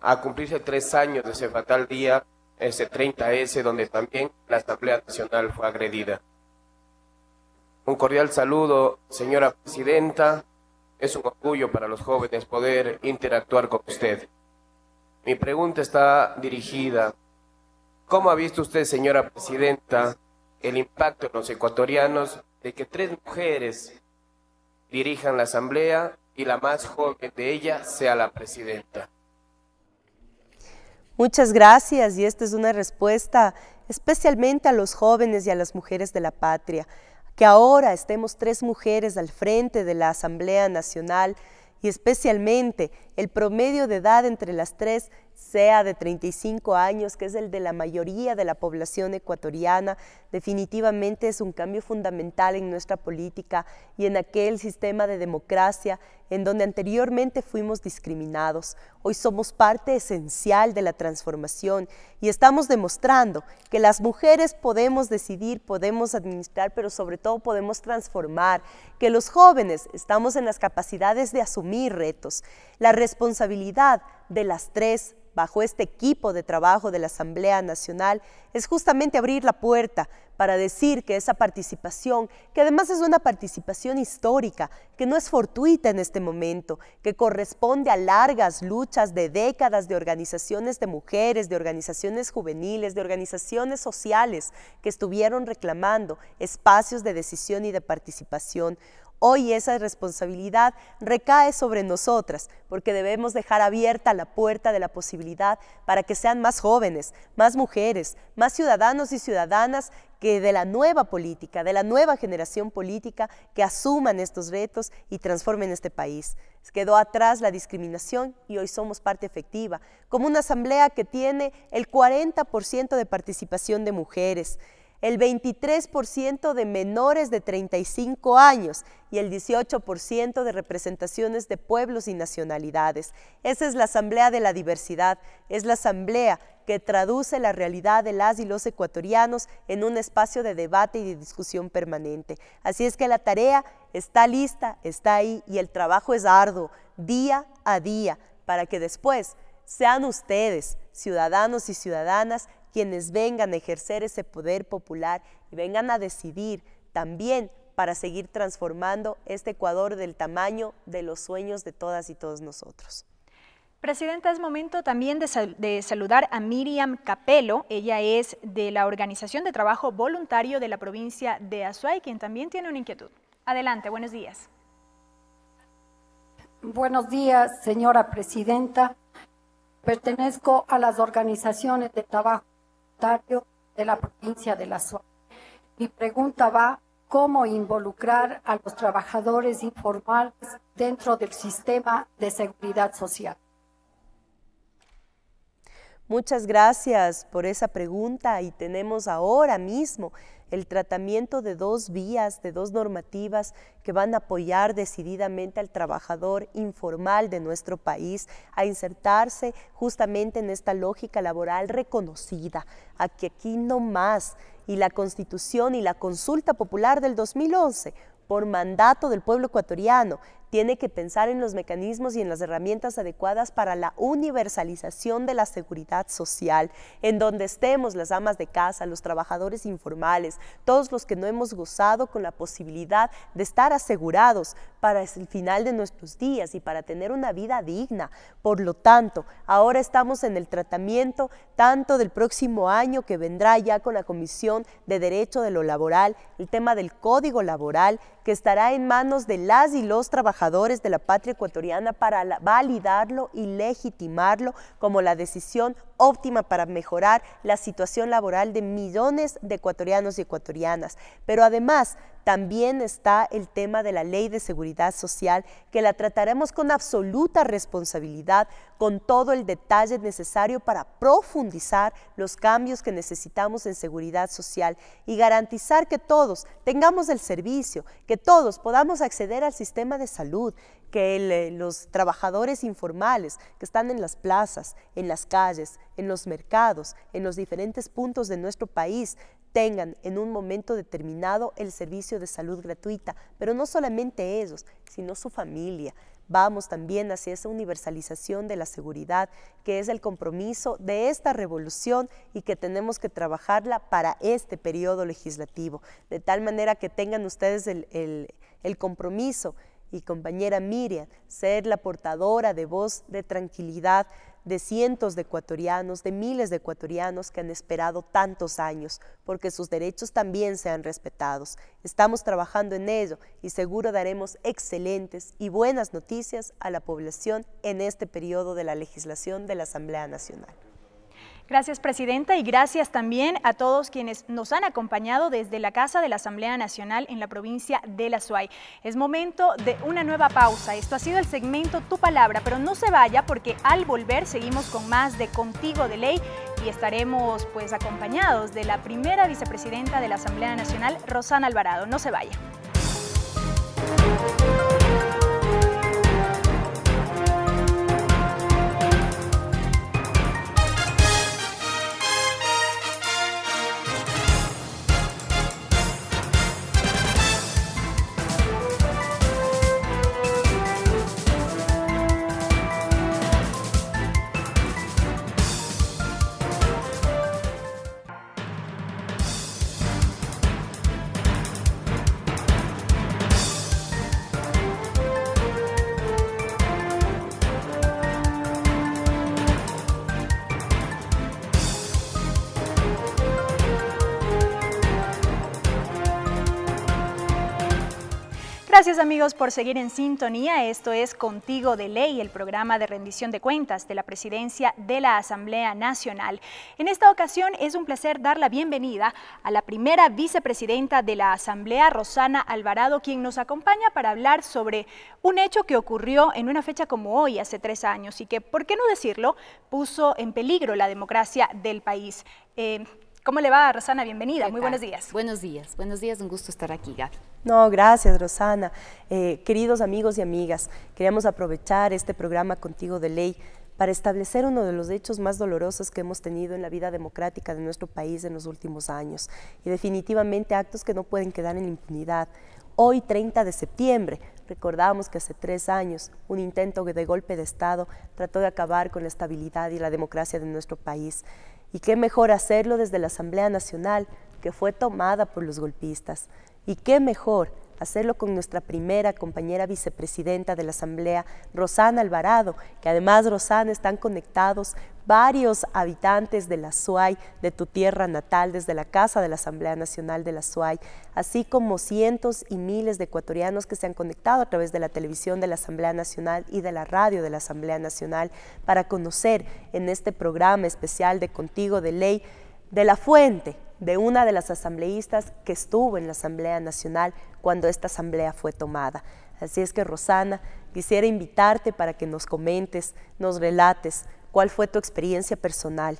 a cumplirse tres años de ese fatal día, ese 30S, donde también la Asamblea Nacional fue agredida. Un cordial saludo, señora presidenta. Es un orgullo para los jóvenes poder interactuar con usted. Mi pregunta está dirigida. ¿Cómo ha visto usted, señora presidenta, el impacto en los ecuatorianos de que tres mujeres dirijan la asamblea y la más joven de ellas sea la presidenta?
Muchas gracias y esta es una respuesta especialmente a los jóvenes y a las mujeres de la patria que ahora estemos tres mujeres al frente de la Asamblea Nacional y especialmente el promedio de edad entre las tres sea de 35 años, que es el de la mayoría de la población ecuatoriana, definitivamente es un cambio fundamental en nuestra política y en aquel sistema de democracia en donde anteriormente fuimos discriminados. Hoy somos parte esencial de la transformación y estamos demostrando que las mujeres podemos decidir, podemos administrar, pero sobre todo podemos transformar, que los jóvenes estamos en las capacidades de asumir retos. La responsabilidad de las tres bajo este equipo de trabajo de la Asamblea Nacional es justamente abrir la puerta para decir que esa participación, que además es una participación histórica, que no es fortuita en este momento, que corresponde a largas luchas de décadas de organizaciones de mujeres, de organizaciones juveniles, de organizaciones sociales que estuvieron reclamando espacios de decisión y de participación. Hoy esa responsabilidad recae sobre nosotras, porque debemos dejar abierta la puerta de la posibilidad para que sean más jóvenes, más mujeres, más ciudadanos y ciudadanas que de la nueva política, de la nueva generación política, que asuman estos retos y transformen este país. Quedó atrás la discriminación y hoy somos parte efectiva, como una asamblea que tiene el 40% de participación de mujeres el 23% de menores de 35 años y el 18% de representaciones de pueblos y nacionalidades. Esa es la Asamblea de la Diversidad, es la Asamblea que traduce la realidad de las y los ecuatorianos en un espacio de debate y de discusión permanente. Así es que la tarea está lista, está ahí y el trabajo es arduo, día a día, para que después sean ustedes, ciudadanos y ciudadanas, quienes vengan a ejercer ese poder popular y vengan a decidir también para seguir transformando este Ecuador del tamaño de los sueños de todas y todos
nosotros. Presidenta, es momento también de, saludar a Miriam Capelo, Ella es de la Organización de Trabajo Voluntario de la provincia de Azuay, quien también tiene una inquietud. Adelante, buenos días.
Buenos días, señora presidenta. Pertenezco a las organizaciones de trabajo de la provincia de La zona Mi pregunta va, ¿cómo
involucrar a los trabajadores informales dentro del sistema de seguridad social?
Muchas gracias por esa pregunta y tenemos ahora mismo el tratamiento de dos vías, de dos normativas que van a apoyar decididamente al trabajador informal de nuestro país a insertarse justamente en esta lógica laboral reconocida, a que aquí no más, y la constitución y la consulta popular del 2011 por mandato del pueblo ecuatoriano tiene que pensar en los mecanismos y en las herramientas adecuadas para la universalización de la seguridad social, en donde estemos las amas de casa, los trabajadores informales, todos los que no hemos gozado con la posibilidad de estar asegurados para el final de nuestros días y para tener una vida digna. Por lo tanto, ahora estamos en el tratamiento tanto del próximo año que vendrá ya con la Comisión de Derecho de lo Laboral, el tema del Código Laboral, que estará en manos de las y los trabajadores de la patria ecuatoriana para validarlo y legitimarlo como la decisión óptima para mejorar la situación laboral de millones de ecuatorianos y ecuatorianas. Pero además, también está el tema de la ley de seguridad social, que la trataremos con absoluta responsabilidad, con todo el detalle necesario para profundizar los cambios que necesitamos en seguridad social y garantizar que todos tengamos el servicio, que todos podamos acceder al sistema de salud, que eh, los trabajadores informales que están en las plazas, en las calles, en los mercados, en los diferentes puntos de nuestro país, tengan en un momento determinado el servicio de salud gratuita, pero no solamente ellos, sino su familia. Vamos también hacia esa universalización de la seguridad, que es el compromiso de esta revolución y que tenemos que trabajarla para este periodo legislativo, de tal manera que tengan ustedes el compromiso y compañera Miriam ser la portadora de voz de tranquilidad de cientos de ecuatorianos, de miles de ecuatorianos que han esperado tantos años porque sus derechos también sean respetados. Estamos trabajando en ello y seguro daremos excelentes y buenas noticias a la población en este periodo de la legislación de la Asamblea Nacional.
Gracias, Presidenta, y gracias también a todos quienes nos han acompañado desde la Casa de la Asamblea Nacional en la provincia de La Suay. Es momento de una nueva pausa. Esto ha sido el segmento Tu Palabra, pero no se vaya porque al volver seguimos con más de Contigo de Ley y estaremos pues acompañados de la primera vicepresidenta de la Asamblea Nacional, Rosana Alvarado. No se vaya. Gracias amigos por seguir en sintonía. Esto es Contigo de Ley, el programa de rendición de cuentas de la Presidencia de la Asamblea Nacional. En esta ocasión es un placer dar la bienvenida a la primera vicepresidenta de la Asamblea, Rosana Alvarado, quien nos acompaña para hablar sobre un hecho que ocurrió en una fecha como hoy, hace tres años, y que, ¿por qué no decirlo?, puso en peligro la democracia del país. Eh, ¿Cómo le va, Rosana? Bienvenida, muy buenos días. Buenos días, buenos días, un gusto estar aquí, Gaby.
No, gracias, Rosana. Eh, queridos amigos y amigas, queríamos aprovechar este programa Contigo de Ley para establecer uno de los hechos más dolorosos que hemos tenido en la vida democrática de nuestro país en los últimos años, y definitivamente actos que no pueden quedar en impunidad. Hoy, 30 de septiembre, recordamos que hace tres años un intento de golpe de Estado trató de acabar con la estabilidad y la democracia de nuestro país. Y qué mejor hacerlo desde la Asamblea Nacional, que fue tomada por los golpistas. Y qué mejor hacerlo con nuestra primera compañera vicepresidenta de la Asamblea, Rosana Alvarado, que además, Rosana, están conectados varios habitantes de la SUAY, de tu tierra natal, desde la Casa de la Asamblea Nacional de la Suai, así como cientos y miles de ecuatorianos que se han conectado a través de la televisión de la Asamblea Nacional y de la radio de la Asamblea Nacional para conocer en este programa especial de Contigo de Ley de la Fuente, de una de las asambleístas que estuvo en la Asamblea Nacional cuando esta asamblea fue tomada. Así es que, Rosana, quisiera invitarte para que nos comentes, nos relates cuál fue tu experiencia personal,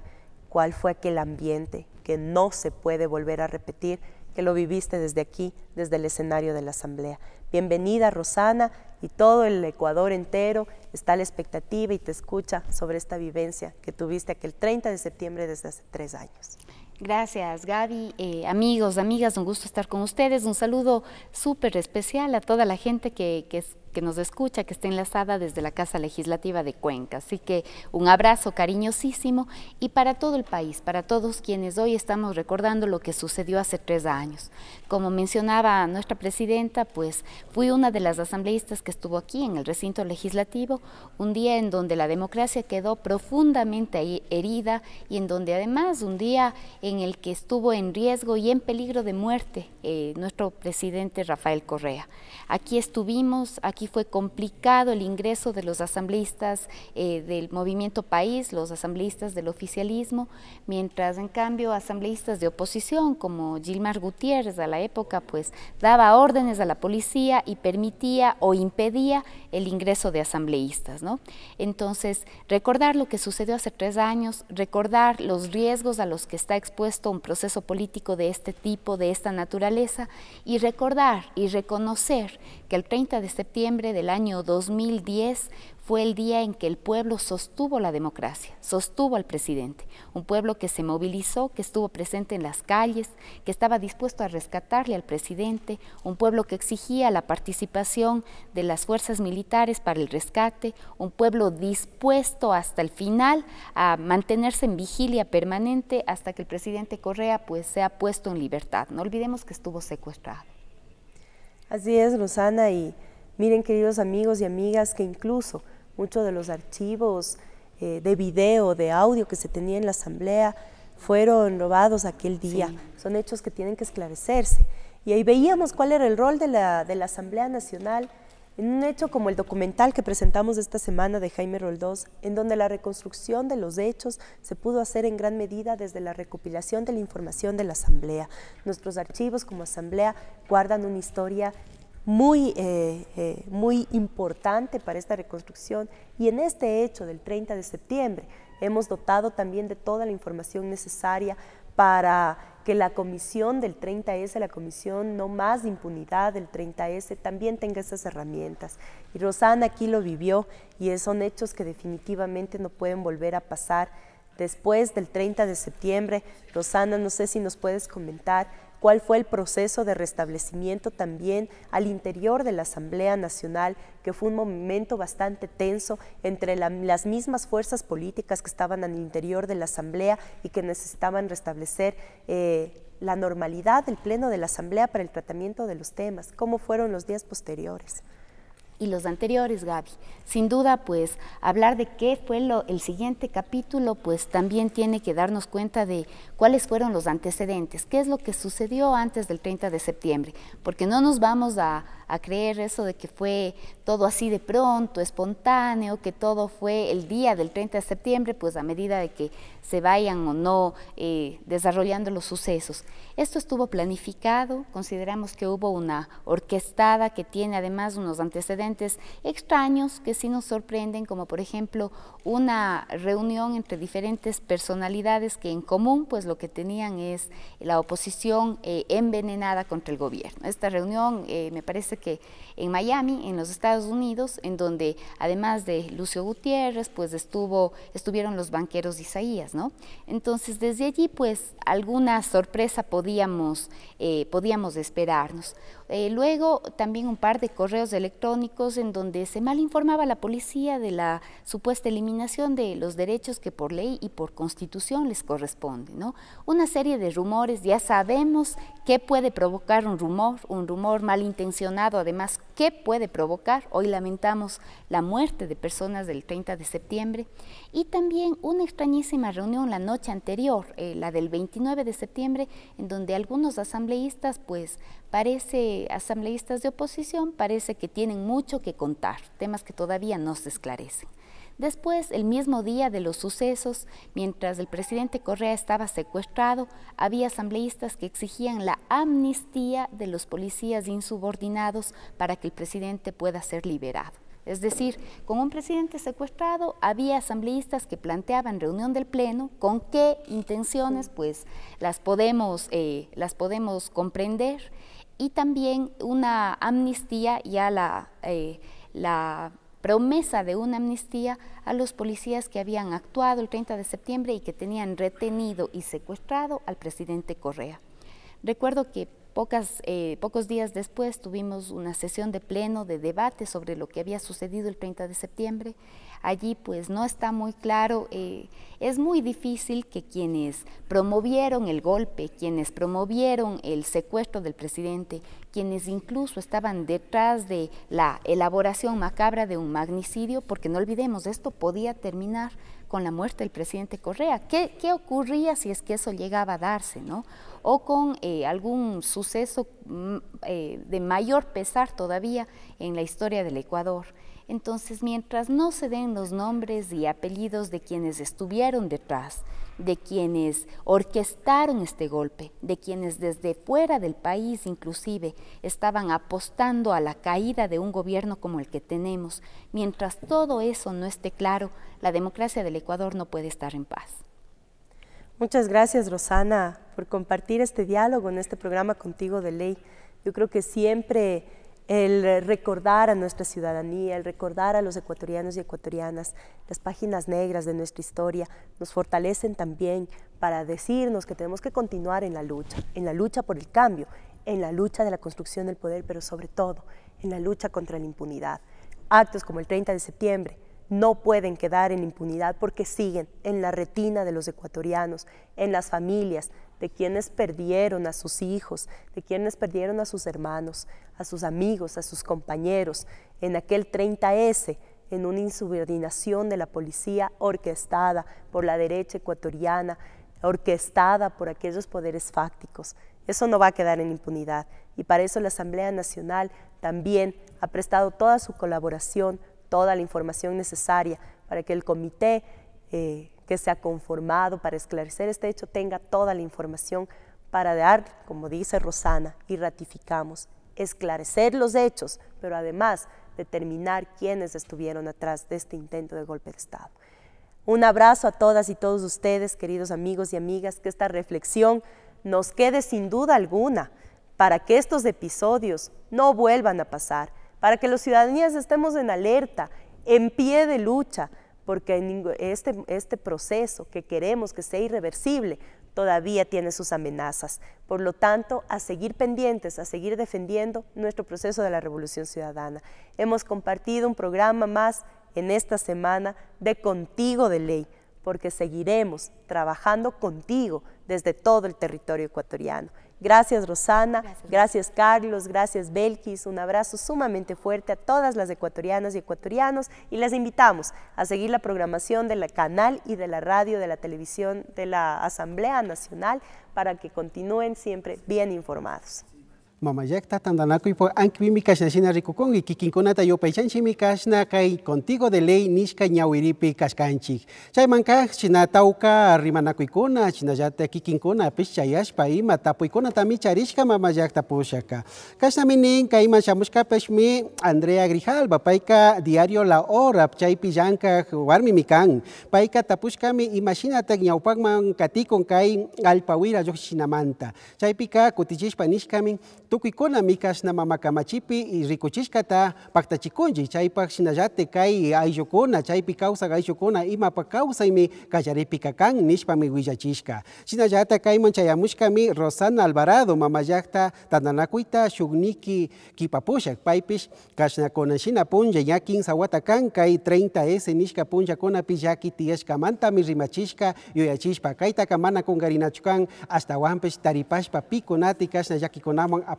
cuál fue aquel ambiente que no se puede volver a repetir, que lo viviste desde aquí, desde el escenario de la Asamblea. Bienvenida, Rosana, y todo el Ecuador entero está a la expectativa y te escucha sobre esta vivencia que tuviste aquel 30 de septiembre desde hace tres años.
Gracias, Gaby. Eh, amigos, amigas, un gusto estar con ustedes. Un saludo súper especial a toda la gente que, que, que nos escucha, que está enlazada desde la Casa Legislativa de Cuenca. Así que un abrazo cariñosísimo y para todo el país, para todos quienes hoy estamos recordando lo que sucedió hace tres años. Como mencionaba nuestra presidenta, pues fui una de las asambleístas que estuvo aquí en el recinto legislativo, un día en donde la democracia quedó profundamente herida y en donde además un día en el que estuvo en riesgo y en peligro de muerte eh, nuestro presidente Rafael Correa. Aquí estuvimos, aquí Aquí fue complicado el ingreso de los asambleístas eh, del movimiento país, los asambleístas del oficialismo, mientras en cambio asambleístas de oposición como Gilmar Gutiérrez a la época pues daba órdenes a la policía y permitía o impedía el ingreso de asambleístas. ¿no? Entonces recordar lo que sucedió hace tres años, recordar los riesgos a los que está expuesto un proceso político de este tipo, de esta naturaleza y recordar y reconocer que el 30 de septiembre del año 2010 fue el día en que el pueblo sostuvo la democracia, sostuvo al presidente, un pueblo que se movilizó, que estuvo presente en las calles, que estaba dispuesto a rescatarle al presidente, un pueblo que exigía la participación de las fuerzas militares para el rescate, un pueblo dispuesto hasta el final a mantenerse en vigilia permanente hasta que el presidente Correa pues sea puesto en libertad. No olvidemos que estuvo secuestrado. Así es, Luzana, y Miren, queridos amigos y amigas, que incluso muchos de los
archivos eh, de video, de audio que se tenía en la asamblea, fueron robados aquel día. Son hechos que tienen que esclarecerse. Y ahí veíamos cuál era el rol de la, de la Asamblea Nacional en un hecho como el documental que presentamos esta semana de Jaime Roldós, en donde la reconstrucción de los hechos se pudo hacer en gran medida desde la recopilación de la información de la Asamblea. Nuestros archivos como Asamblea guardan una historia muy, eh, eh, muy importante para esta reconstrucción y en este hecho del 30 de septiembre hemos dotado también de toda la información necesaria para que la comisión del 30S, la comisión no más de impunidad del 30S, también tenga esas herramientas. Y Rosana aquí lo vivió y son hechos que definitivamente no pueden volver a pasar. Después del 30 de septiembre, Rosana, no sé si nos puedes comentar cuál fue el proceso de restablecimiento también al interior de la Asamblea Nacional, que fue un momento bastante tenso entre las mismas fuerzas políticas que estaban al interior de la Asamblea y que necesitaban restablecer. Eh, la normalidad del Pleno de la Asamblea para el tratamiento de los temas, cómo
fueron los días posteriores y los anteriores, Gaby. Sin duda, pues, hablar de qué fue lo, el siguiente capítulo, pues también tiene que darnos cuenta de cuáles fueron los antecedentes, qué es lo que sucedió antes del 30 de septiembre, porque no nos vamos a creer eso de que fue todo así de pronto, espontáneo, que todo fue el día del 30 de septiembre, pues a medida de que se vayan o no eh, desarrollando los sucesos. Esto estuvo planificado, consideramos que hubo una orquestada que tiene además unos antecedentes extraños que sí nos sorprenden, como por ejemplo una reunión entre diferentes personalidades que en común pues lo que tenían es la oposición eh, envenenada contra el gobierno. Esta reunión eh, me parece que en Miami, en los Estados Unidos, en donde además de Lucio Gutiérrez, pues estuvo, estuvieron los banqueros de Isaías, ¿no? Entonces, desde allí, pues, alguna sorpresa podíamos, eh, podíamos esperarnos. Eh, luego también un par de correos electrónicos en donde se mal informaba la policía de la supuesta eliminación de los derechos que por ley y por constitución les corresponde. ¿no? Una serie de rumores, ya sabemos qué puede provocar un rumor, un rumor malintencionado, además, qué puede provocar. Hoy lamentamos la muerte de personas del 30 de septiembre y también una extrañísima reunión la noche anterior, eh, la del 29 de septiembre, en donde algunos asambleístas pues parece asambleístas de oposición, parece que tienen mucho que contar, temas que todavía no se esclarecen. Después, el mismo día de los sucesos, mientras el presidente Correa estaba secuestrado, había asambleístas que exigían la amnistía de los policías insubordinados para que el presidente pueda ser liberado. Es decir, con un presidente secuestrado había asambleístas que planteaban reunión del Pleno, con qué intenciones, pues las podemos, eh, las podemos comprender, y también una amnistía, ya la, eh, la promesa de una amnistía a los policías que habían actuado el 30 de septiembre y que tenían retenido y secuestrado al presidente Correa. Recuerdo que Pocas, eh, pocos días después tuvimos una sesión de pleno de debate sobre lo que había sucedido el 30 de septiembre. Allí pues no está muy claro, eh, es muy difícil que quienes promovieron el golpe, quienes promovieron el secuestro del presidente, quienes incluso estaban detrás de la elaboración macabra de un magnicidio, porque no olvidemos, esto podía terminar con la muerte del presidente Correa. ¿Qué, ocurría si es que eso llegaba a darse? ¿no? O con eh, algún suceso mm, eh, de mayor pesar todavía en la historia del Ecuador. Entonces, mientras no se den los nombres y apellidos de quienes estuvieron detrás, de quienes orquestaron este golpe, de quienes desde fuera del país inclusive estaban apostando a la caída de un gobierno como el que tenemos. Mientras todo eso no esté claro, la democracia del Ecuador no puede estar en paz. Muchas gracias, Rosana,
por compartir este diálogo en este programa contigo de ley. Yo creo que siempre el recordar a nuestra ciudadanía, el recordar a los ecuatorianos y ecuatorianas las páginas negras de nuestra historia, nos fortalecen también para decirnos que tenemos que continuar en la lucha, en la lucha por el cambio, en la lucha de la construcción del poder, pero sobre todo en la lucha contra la impunidad. Actos como el 30 de septiembre no pueden quedar en impunidad porque siguen en la retina de los ecuatorianos, en las familias, de quienes perdieron a sus hijos, de quienes perdieron a sus hermanos, a sus amigos, a sus compañeros, en aquel 30S, en una insubordinación de la policía orquestada por la derecha ecuatoriana, orquestada por aquellos poderes fácticos. Eso no va a quedar en impunidad y para eso la Asamblea Nacional también ha prestado toda su colaboración, toda la información necesaria para que el comité eh, que se ha conformado para esclarecer este hecho tenga toda la información para dar, como dice Rosana, y ratificamos, esclarecer los hechos, pero además determinar quiénes estuvieron atrás de este intento de golpe de Estado. Un abrazo a todas y todos ustedes, queridos amigos y amigas, que esta reflexión nos quede sin duda alguna para que estos episodios no vuelvan a pasar, para que los ciudadanos estemos en alerta, en pie de lucha, porque este, este proceso que queremos que sea irreversible todavía tiene sus amenazas. Por lo tanto, a seguir pendientes, a seguir defendiendo nuestro proceso de la Revolución Ciudadana. Hemos compartido un programa más en esta semana de Contigo de Ley, porque seguiremos trabajando contigo desde todo el territorio ecuatoriano. Gracias Rosana, gracias, Carlos, gracias Belkis, un abrazo sumamente fuerte a todas las ecuatorianas y ecuatorianos y les invitamos a seguir la programación del canal y de la radio, de la televisión, de la Asamblea Nacional para que continúen siempre bien informados.
Mama Mamayak tandanakuypa ankpimi kashnashina rikukunki kikinkunata yupaychanchimi kashna kai contigo de ley nishka ñawiripi kashkanchik chayman kaj china tawka rimanakuykuna chhinallata kikinkunapish pa ima tapuykunatami charishka mamayakta pushaka kashnami mining kai iman mi Andrea Grijalva paika diario La Hora mi llankaj warmimi kan payka tapushkami imashinata kai katikun kay allpawira llukshinamanta chaypika kutichishpa nishkamin mi mikashna mamakamachipi y rikuchishkata pactachikunchi chaypak shinallatik kay ayllukuna chaypi kawsak ayllukuna imapa kawsaymi kallaripika kan chayamushkami Rosana Alvarado mamayakta tananakuyta shugniki kipapushak paipish, kashnakunan shina punlla sawatakan kai kan 30S nishka mi llaki tiyashkamantami rimachishka yuyachishpa kaytaka mana kungarinachu kan ashtawanpish taripashpa pikunati kashna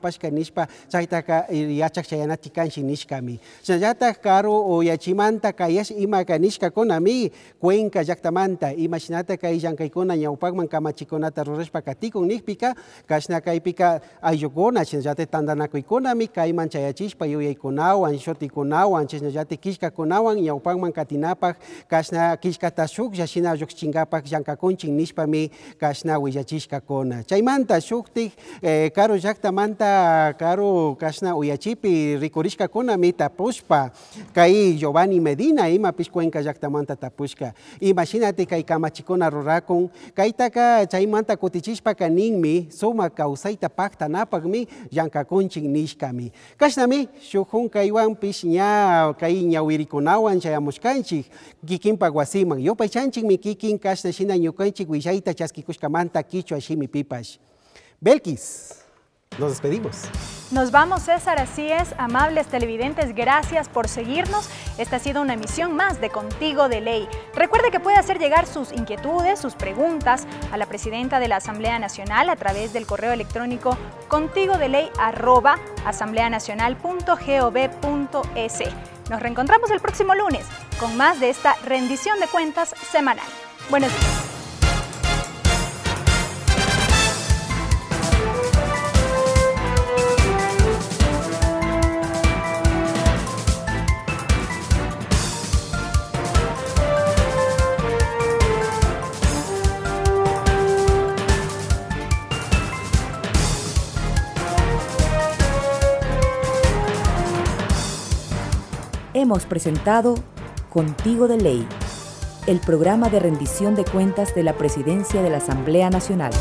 apashka nishpa chaytaka yachakchayanatik kanshi nishkami chasnallataj karu uyachimanta kayash ima kanishkakunami cuenca llaktamanta imashnata kay llankhaykuna ñawpakman kamachikunata rurashpa katikun nikpika kashna kaypika ayllukuna chasnallataj tandanakuykunami kayman chayachishpa yuyaykunawan shutikunawan chasnallataj kishkakunawan ñawpakman katinapaj kashna kishkatashuklla shina lluqchinkapaj llankhakunchik nishpami kashna willachishkakuna chaymanta shuktik eh, karu llaktamanta Karo kasna uyachipi rikurishkakuna tapushpa kai Giovanni Medina imapish Cuenca llaktamanta tapushka imashinati kay kamachikuna rurakun chay manta kutichishpa kaninmi sumak kawsayta paktanapakmi llankakunchik nishkami kashnami shuk junkaywanpish ña kay ñawirikunawan chayamushkanchik kikinpak wasiman yupaychanchikmi kikin kashna shina ñukanchik willayta chaskikushkamanta kichwa pipas. Belkis Nos despedimos.
Nos vamos, César, así es. Amables televidentes, gracias por seguirnos. Esta ha sido una emisión más de Contigo de Ley. Recuerde que puede hacer llegar sus inquietudes, sus preguntas a la presidenta de la Asamblea Nacional a través del correo electrónico Contigo de contigodeley.asambleanacional.gov.es. Nos reencontramos el próximo lunes con más de esta rendición de cuentas semanal. Buenos días. hemos presentado Contigo de Ley, el programa de rendición de cuentas de la Presidencia de la Asamblea Nacional.